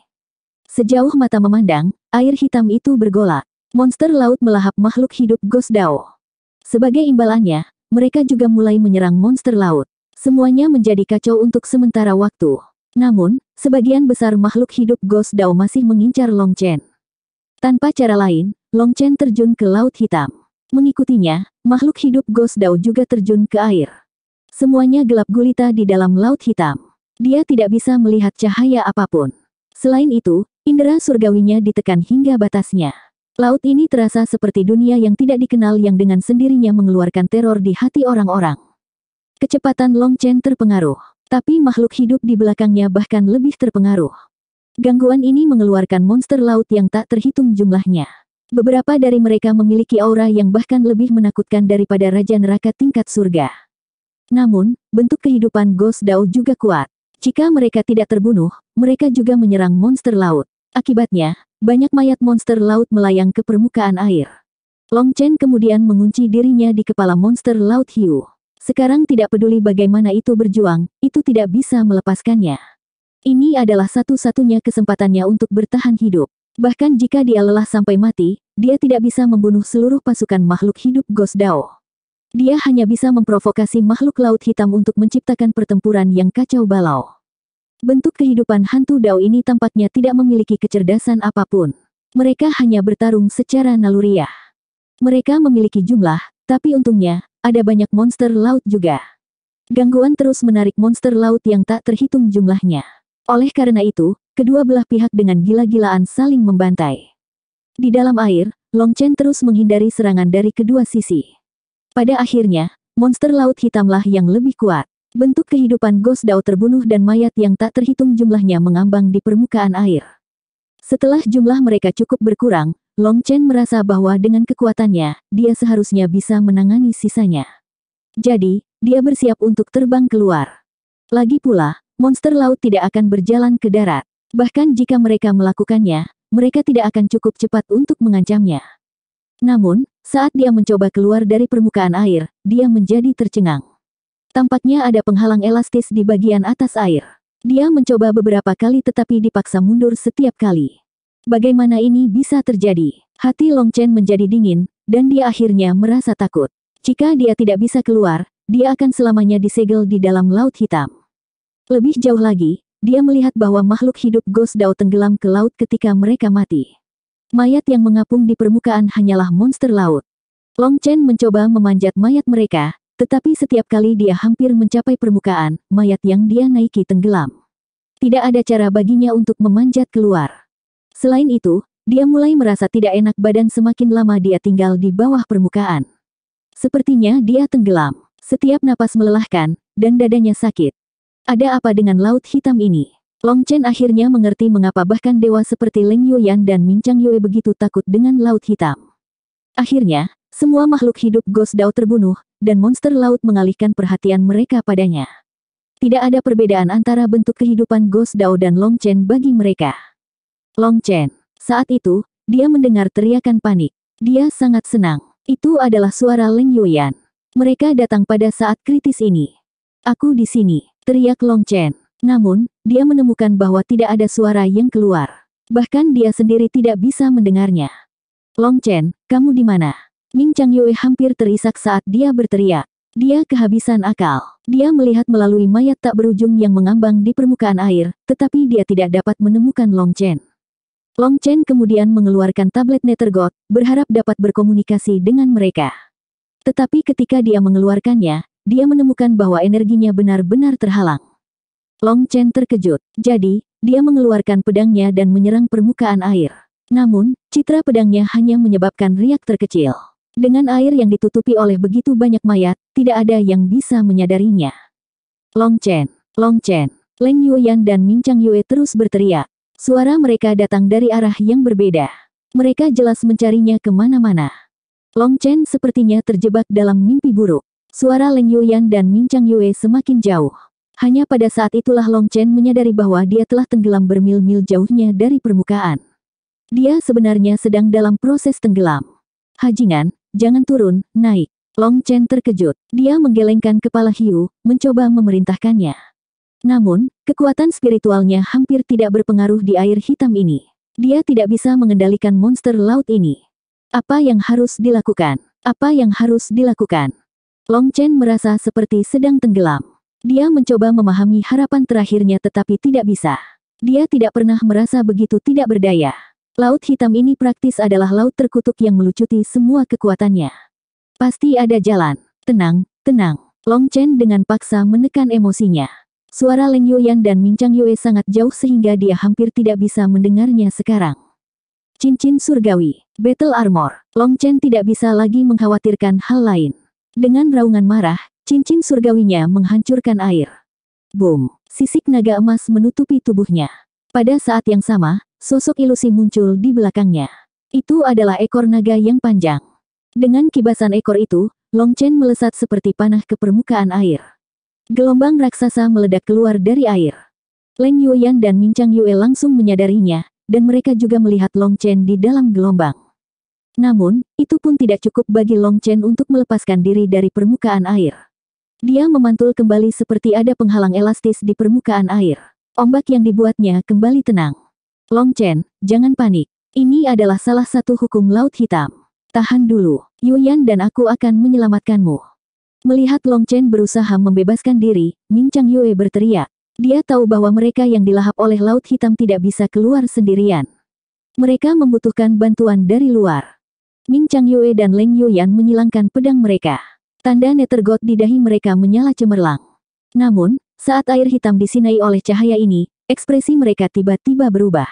Sejauh mata memandang, air hitam itu bergolak. Monster laut melahap makhluk hidup Ghost Dao. Sebagai imbalannya, mereka juga mulai menyerang monster laut. Semuanya menjadi kacau untuk sementara waktu. Namun, sebagian besar makhluk hidup Ghost Dao masih mengincar Long Chen. Tanpa cara lain, Long Chen terjun ke Laut Hitam. Mengikutinya, makhluk hidup Ghost Dao juga terjun ke air. Semuanya gelap gulita di dalam Laut Hitam. Dia tidak bisa melihat cahaya apapun. Selain itu, indera surgawinya ditekan hingga batasnya. Laut ini terasa seperti dunia yang tidak dikenal yang dengan sendirinya mengeluarkan teror di hati orang-orang. Kecepatan Long Chen terpengaruh, tapi makhluk hidup di belakangnya bahkan lebih terpengaruh. Gangguan ini mengeluarkan monster laut yang tak terhitung jumlahnya. Beberapa dari mereka memiliki aura yang bahkan lebih menakutkan daripada Raja Neraka tingkat surga. Namun, bentuk kehidupan Ghost Dao juga kuat. Jika mereka tidak terbunuh, mereka juga menyerang monster laut. Akibatnya, banyak mayat monster laut melayang ke permukaan air. Long Chen kemudian mengunci dirinya di kepala monster laut hiu. Sekarang tidak peduli bagaimana itu berjuang, itu tidak bisa melepaskannya. Ini adalah satu-satunya kesempatannya untuk bertahan hidup. Bahkan jika dia lelah sampai mati, dia tidak bisa membunuh seluruh pasukan makhluk hidup Ghost Dao. Dia hanya bisa memprovokasi makhluk laut hitam untuk menciptakan pertempuran yang kacau balau. Bentuk kehidupan hantu Dao ini tampaknya tidak memiliki kecerdasan apapun. Mereka hanya bertarung secara naluriah. Mereka memiliki jumlah, tapi untungnya, ada banyak monster laut juga. Gangguan terus menarik monster laut yang tak terhitung jumlahnya. Oleh karena itu, kedua belah pihak dengan gila-gilaan saling membantai. Di dalam air, Long Chen terus menghindari serangan dari kedua sisi. Pada akhirnya, monster laut hitamlah yang lebih kuat. Bentuk kehidupan Ghost Dao terbunuh dan mayat yang tak terhitung jumlahnya mengambang di permukaan air. Setelah jumlah mereka cukup berkurang, Long Chen merasa bahwa dengan kekuatannya, dia seharusnya bisa menangani sisanya. Jadi, dia bersiap untuk terbang keluar. Lagi pula, monster laut tidak akan berjalan ke darat. Bahkan jika mereka melakukannya, mereka tidak akan cukup cepat untuk mengancamnya. Namun, saat dia mencoba keluar dari permukaan air, dia menjadi tercengang. Tampaknya ada penghalang elastis di bagian atas air. Dia mencoba beberapa kali tetapi dipaksa mundur setiap kali. Bagaimana ini bisa terjadi? Hati Long Chen menjadi dingin, dan dia akhirnya merasa takut. Jika dia tidak bisa keluar, dia akan selamanya disegel di dalam Laut Hitam. Lebih jauh lagi, dia melihat bahwa makhluk hidup Ghost Dao tenggelam ke laut ketika mereka mati. Mayat yang mengapung di permukaan hanyalah monster laut. Long Chen mencoba memanjat mayat mereka, tetapi setiap kali dia hampir mencapai permukaan, mayat yang dia naiki tenggelam. Tidak ada cara baginya untuk memanjat keluar. Selain itu, dia mulai merasa tidak enak badan semakin lama dia tinggal di bawah permukaan. Sepertinya dia tenggelam. Setiap napas melelahkan, dan dadanya sakit. Ada apa dengan laut hitam ini? Long Chen akhirnya mengerti mengapa bahkan dewa seperti Leng Yuyan dan Ming Chang Yue begitu takut dengan laut hitam. Akhirnya, semua makhluk hidup Ghost Dao terbunuh, dan monster laut mengalihkan perhatian mereka padanya. Tidak ada perbedaan antara bentuk kehidupan Ghost Dao dan Long Chen bagi mereka. Long Chen. Saat itu, dia mendengar teriakan panik. Dia sangat senang. Itu adalah suara Ling Yuyan. Mereka datang pada saat kritis ini. Aku di sini, teriak Long Chen. Namun, dia menemukan bahwa tidak ada suara yang keluar. Bahkan dia sendiri tidak bisa mendengarnya. Long Chen, kamu di mana? Ming Chang Yue hampir terisak saat dia berteriak. Dia kehabisan akal. Dia melihat melalui mayat tak berujung yang mengambang di permukaan air, tetapi dia tidak dapat menemukan Long Chen. Long Chen kemudian mengeluarkan tablet Nethergod, berharap dapat berkomunikasi dengan mereka. Tetapi ketika dia mengeluarkannya, dia menemukan bahwa energinya benar-benar terhalang. Long Chen terkejut, jadi, dia mengeluarkan pedangnya dan menyerang permukaan air. Namun, citra pedangnya hanya menyebabkan riak terkecil. Dengan air yang ditutupi oleh begitu banyak mayat, tidak ada yang bisa menyadarinya. Long Chen, Long Chen, Leng Yuyan dan Ming Chang Yue terus berteriak. Suara mereka datang dari arah yang berbeda. Mereka jelas mencarinya kemana-mana. Long Chen sepertinya terjebak dalam mimpi buruk. Suara Leng Yuyan dan Ming Chang Yue semakin jauh. Hanya pada saat itulah Long Chen menyadari bahwa dia telah tenggelam bermil-mil jauhnya dari permukaan. Dia sebenarnya sedang dalam proses tenggelam. Hajingan, jangan turun, naik. Long Chen terkejut. Dia menggelengkan kepala hiu, mencoba memerintahkannya. Namun, kekuatan spiritualnya hampir tidak berpengaruh di air hitam ini. Dia tidak bisa mengendalikan monster laut ini. Apa yang harus dilakukan? Apa yang harus dilakukan? Long Chen merasa seperti sedang tenggelam. Dia mencoba memahami harapan terakhirnya tetapi tidak bisa. Dia tidak pernah merasa begitu tidak berdaya. Laut hitam ini praktis adalah laut terkutuk yang melucuti semua kekuatannya. Pasti ada jalan. Tenang, tenang. Long Chen dengan paksa menekan emosinya. Suara Leng Yang dan Ming Chang Yue sangat jauh sehingga dia hampir tidak bisa mendengarnya sekarang. Cincin surgawi, battle armor, Long Chen tidak bisa lagi mengkhawatirkan hal lain. Dengan raungan marah, cincin surgawinya menghancurkan air. Boom, sisik naga emas menutupi tubuhnya. Pada saat yang sama, sosok ilusi muncul di belakangnya. Itu adalah ekor naga yang panjang. Dengan kibasan ekor itu, Long Chen melesat seperti panah ke permukaan air. Gelombang raksasa meledak keluar dari air. Leng Yuyan dan Min Chang Yue langsung menyadarinya, dan mereka juga melihat Long Chen di dalam gelombang. Namun, itu pun tidak cukup bagi Long Chen untuk melepaskan diri dari permukaan air. Dia memantul kembali seperti ada penghalang elastis di permukaan air. Ombak yang dibuatnya kembali tenang. Long Chen, jangan panik. Ini adalah salah satu hukum laut hitam. Tahan dulu, Yuyan dan aku akan menyelamatkanmu. Melihat Long Chen berusaha membebaskan diri, Ming Chang Yue berteriak. Dia tahu bahwa mereka yang dilahap oleh Laut Hitam tidak bisa keluar sendirian. Mereka membutuhkan bantuan dari luar. Ming Chang Yue dan Leng Yuyan menyilangkan pedang mereka. Tanda netergot di dahi mereka menyala cemerlang. Namun, saat air hitam disinai oleh cahaya ini, ekspresi mereka tiba-tiba berubah.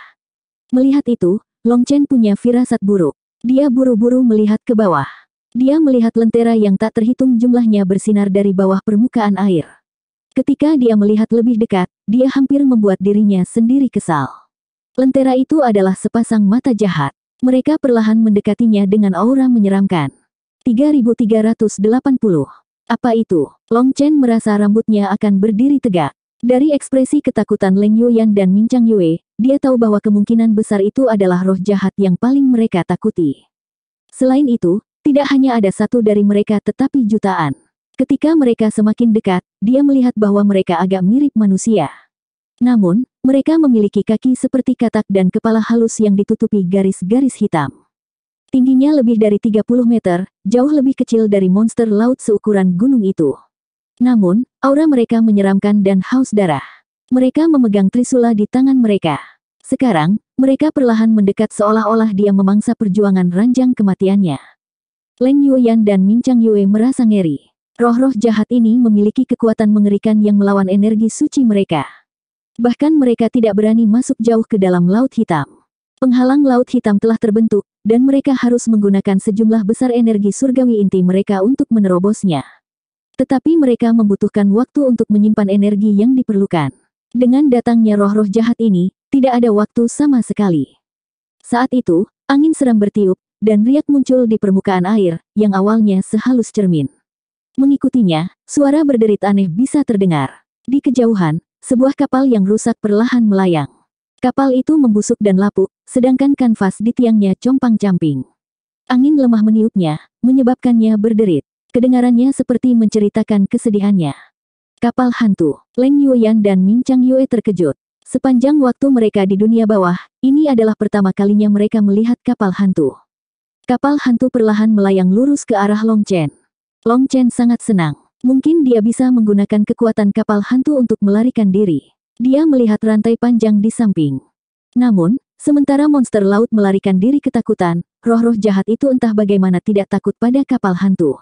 Melihat itu, Long Chen punya firasat buruk. Dia buru-buru melihat ke bawah. Dia melihat lentera yang tak terhitung jumlahnya bersinar dari bawah permukaan air. Ketika dia melihat lebih dekat, dia hampir membuat dirinya sendiri kesal. Lentera itu adalah sepasang mata jahat. Mereka perlahan mendekatinya dengan aura menyeramkan. 3380. Apa itu? Long Chen merasa rambutnya akan berdiri tegak. Dari ekspresi ketakutan Leng Yuyan dan Ming Chang Yue, dia tahu bahwa kemungkinan besar itu adalah roh jahat yang paling mereka takuti. Selain itu, tidak hanya ada satu dari mereka tetapi jutaan. Ketika mereka semakin dekat, dia melihat bahwa mereka agak mirip manusia. Namun, mereka memiliki kaki seperti katak dan kepala halus yang ditutupi garis-garis hitam. Tingginya lebih dari 30 meter, jauh lebih kecil dari monster laut seukuran gunung itu. Namun, aura mereka menyeramkan dan haus darah. Mereka memegang trisula di tangan mereka. Sekarang, mereka perlahan mendekat seolah-olah dia memangsa perjuangan ranjang kematiannya. Leng Yuyan dan Min Chang Yue merasa ngeri. Roh-roh jahat ini memiliki kekuatan mengerikan yang melawan energi suci mereka. Bahkan mereka tidak berani masuk jauh ke dalam Laut Hitam. Penghalang Laut Hitam telah terbentuk, dan mereka harus menggunakan sejumlah besar energi surgawi inti mereka untuk menerobosnya. Tetapi mereka membutuhkan waktu untuk menyimpan energi yang diperlukan. Dengan datangnya roh-roh jahat ini, tidak ada waktu sama sekali. Saat itu, angin seram bertiup, dan riak muncul di permukaan air, yang awalnya sehalus cermin. Mengikutinya, suara berderit aneh bisa terdengar. Di kejauhan, sebuah kapal yang rusak perlahan melayang. Kapal itu membusuk dan lapuk, sedangkan kanvas di tiangnya compang-camping. Angin lemah meniupnya, menyebabkannya berderit. Kedengarannya seperti menceritakan kesedihannya. Kapal hantu, Leng Yuyan dan Ming Chang Yue terkejut. Sepanjang waktu mereka di dunia bawah, ini adalah pertama kalinya mereka melihat kapal hantu. Kapal hantu perlahan melayang lurus ke arah Long Chen. Long Chen sangat senang. Mungkin dia bisa menggunakan kekuatan kapal hantu untuk melarikan diri. Dia melihat rantai panjang di samping. Namun, sementara monster laut melarikan diri ketakutan, roh-roh jahat itu entah bagaimana tidak takut pada kapal hantu.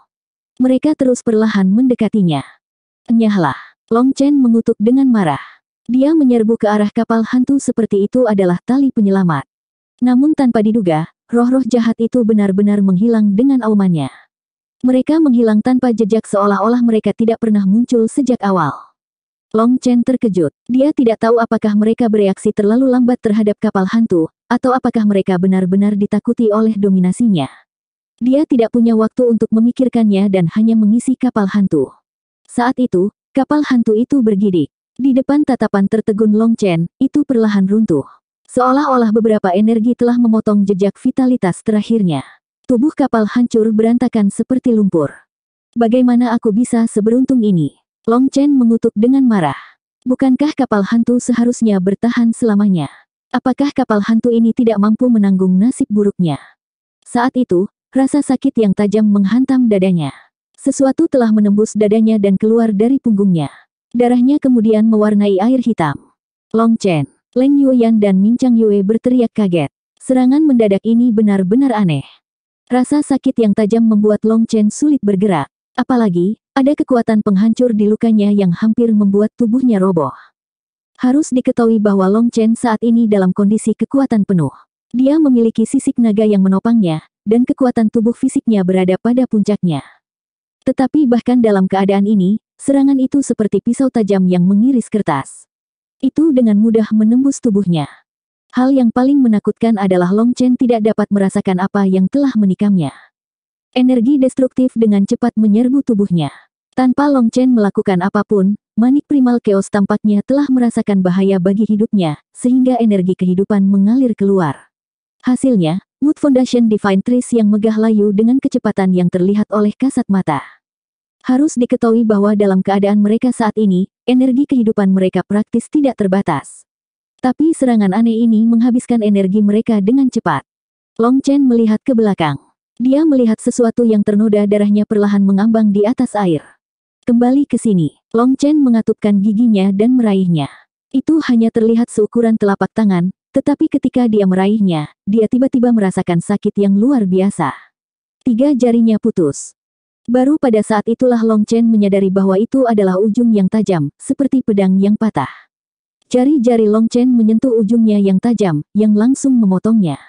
Mereka terus perlahan mendekatinya. Nyahlah, Long Chen mengutuk dengan marah. Dia menyerbu ke arah kapal hantu seperti itu adalah tali penyelamat. Namun tanpa diduga, roh-roh jahat itu benar-benar menghilang dengan aumannya. Mereka menghilang tanpa jejak seolah-olah mereka tidak pernah muncul sejak awal. Long Chen terkejut. Dia tidak tahu apakah mereka bereaksi terlalu lambat terhadap kapal hantu, atau apakah mereka benar-benar ditakuti oleh dominasinya. Dia tidak punya waktu untuk memikirkannya dan hanya mengisi kapal hantu. Saat itu, kapal hantu itu bergidik. Di depan tatapan tertegun Long Chen, itu perlahan runtuh. Seolah-olah beberapa energi telah memotong jejak vitalitas terakhirnya. Tubuh kapal hancur berantakan seperti lumpur. Bagaimana aku bisa seberuntung ini? Long Chen mengutuk dengan marah. Bukankah kapal hantu seharusnya bertahan selamanya? Apakah kapal hantu ini tidak mampu menanggung nasib buruknya? Saat itu, rasa sakit yang tajam menghantam dadanya. Sesuatu telah menembus dadanya dan keluar dari punggungnya. Darahnya kemudian mewarnai air hitam. Long Chen, Leng Yuyan dan Ming Yue berteriak kaget. Serangan mendadak ini benar-benar aneh. Rasa sakit yang tajam membuat Long Chen sulit bergerak. Apalagi, ada kekuatan penghancur di lukanya yang hampir membuat tubuhnya roboh. Harus diketahui bahwa Long Chen saat ini dalam kondisi kekuatan penuh. Dia memiliki sisik naga yang menopangnya, dan kekuatan tubuh fisiknya berada pada puncaknya. Tetapi bahkan dalam keadaan ini, serangan itu seperti pisau tajam yang mengiris kertas itu dengan mudah menembus tubuhnya. Hal yang paling menakutkan adalah Long Chen tidak dapat merasakan apa yang telah menikamnya. Energi destruktif dengan cepat menyerbu tubuhnya. Tanpa Long Chen melakukan apapun, Manik Primal Chaos tampaknya telah merasakan bahaya bagi hidupnya, sehingga energi kehidupan mengalir keluar. Hasilnya, Wood Foundation Divine Trees yang megah layu dengan kecepatan yang terlihat oleh kasat mata. Harus diketahui bahwa dalam keadaan mereka saat ini, energi kehidupan mereka praktis tidak terbatas. Tapi serangan aneh ini menghabiskan energi mereka dengan cepat. Long Chen melihat ke belakang. Dia melihat sesuatu yang ternoda darahnya perlahan mengambang di atas air. Kembali ke sini, Long Chen mengatupkan giginya dan meraihnya. Itu hanya terlihat seukuran telapak tangan, tetapi ketika dia meraihnya, dia tiba-tiba merasakan sakit yang luar biasa. Tiga jarinya putus, Baru pada saat itulah Long Chen menyadari bahwa itu adalah ujung yang tajam, seperti pedang yang patah. Jari-jari Long Chen menyentuh ujungnya yang tajam, yang langsung memotongnya.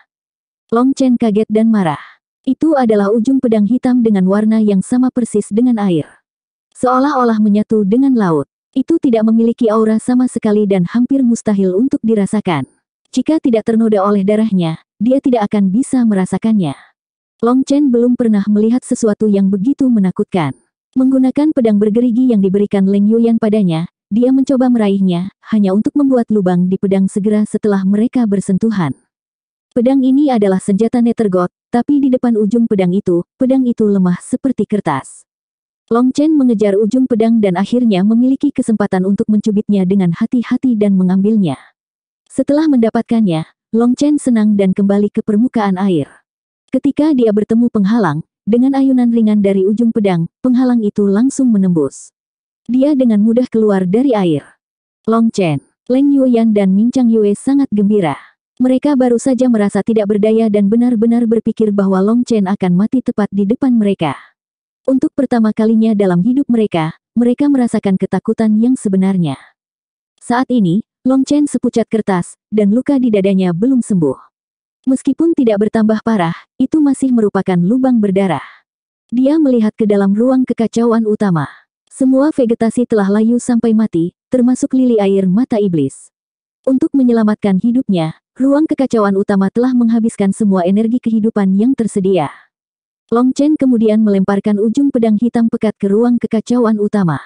Long Chen kaget dan marah. Itu adalah ujung pedang hitam dengan warna yang sama persis dengan air. Seolah-olah menyatu dengan laut. Itu tidak memiliki aura sama sekali dan hampir mustahil untuk dirasakan. Jika tidak ternoda oleh darahnya, dia tidak akan bisa merasakannya. Long Chen belum pernah melihat sesuatu yang begitu menakutkan. Menggunakan pedang bergerigi yang diberikan Leng Yuyan padanya, dia mencoba meraihnya, hanya untuk membuat lubang di pedang segera setelah mereka bersentuhan. Pedang ini adalah senjata netergot, tapi di depan ujung pedang itu, pedang itu lemah seperti kertas. Long Chen mengejar ujung pedang dan akhirnya memiliki kesempatan untuk mencubitnya dengan hati-hati dan mengambilnya. Setelah mendapatkannya, Long Chen senang dan kembali ke permukaan air. Ketika dia bertemu penghalang, dengan ayunan ringan dari ujung pedang, penghalang itu langsung menembus. Dia dengan mudah keluar dari air. Long Chen, Leng Yuyan dan Ming Chang Yue sangat gembira. Mereka baru saja merasa tidak berdaya dan benar-benar berpikir bahwa Long Chen akan mati tepat di depan mereka. Untuk pertama kalinya dalam hidup mereka, mereka merasakan ketakutan yang sebenarnya. Saat ini, Long Chen sepucat kertas, dan luka di dadanya belum sembuh. Meskipun tidak bertambah parah, itu masih merupakan lubang berdarah. Dia melihat ke dalam ruang kekacauan utama. Semua vegetasi telah layu sampai mati, termasuk lili air mata iblis. Untuk menyelamatkan hidupnya, ruang kekacauan utama telah menghabiskan semua energi kehidupan yang tersedia. Long Chen kemudian melemparkan ujung pedang hitam pekat ke ruang kekacauan utama.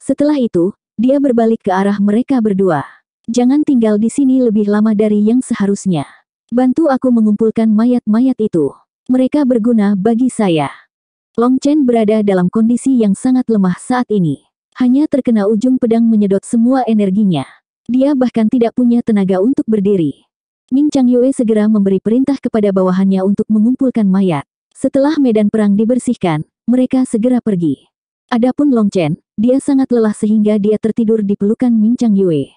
Setelah itu, dia berbalik ke arah mereka berdua. Jangan tinggal di sini lebih lama dari yang seharusnya. Bantu aku mengumpulkan mayat-mayat itu. Mereka berguna bagi saya. Long Chen berada dalam kondisi yang sangat lemah saat ini. Hanya terkena ujung pedang menyedot semua energinya. Dia bahkan tidak punya tenaga untuk berdiri. Ming Chang Yue segera memberi perintah kepada bawahannya untuk mengumpulkan mayat. Setelah medan perang dibersihkan, mereka segera pergi. Adapun Long Chen, dia sangat lelah sehingga dia tertidur di pelukan Ming Chang Yue.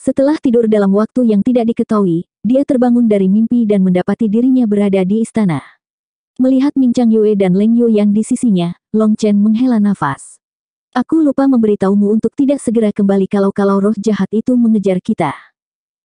Setelah tidur dalam waktu yang tidak diketahui, dia terbangun dari mimpi dan mendapati dirinya berada di istana. Melihat Chang Yue dan Leng Yue yang di sisinya, Long Chen menghela nafas. Aku lupa memberitahumu untuk tidak segera kembali kalau-kalau roh jahat itu mengejar kita.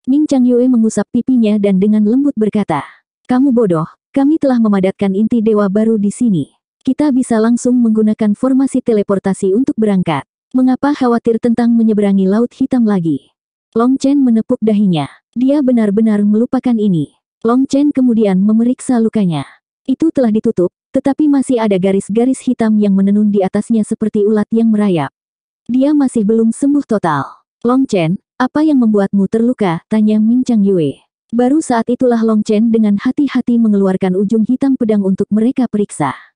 Chang Yue mengusap pipinya dan dengan lembut berkata, Kamu bodoh, kami telah memadatkan inti dewa baru di sini. Kita bisa langsung menggunakan formasi teleportasi untuk berangkat. Mengapa khawatir tentang menyeberangi Laut Hitam lagi? Long Chen menepuk dahinya. Dia benar-benar melupakan ini. Long Chen kemudian memeriksa lukanya. Itu telah ditutup, tetapi masih ada garis-garis hitam yang menenun di atasnya seperti ulat yang merayap. Dia masih belum sembuh total. Long Chen, apa yang membuatmu terluka? Tanya Ming Chang Yue. Baru saat itulah Long Chen dengan hati-hati mengeluarkan ujung hitam pedang untuk mereka periksa.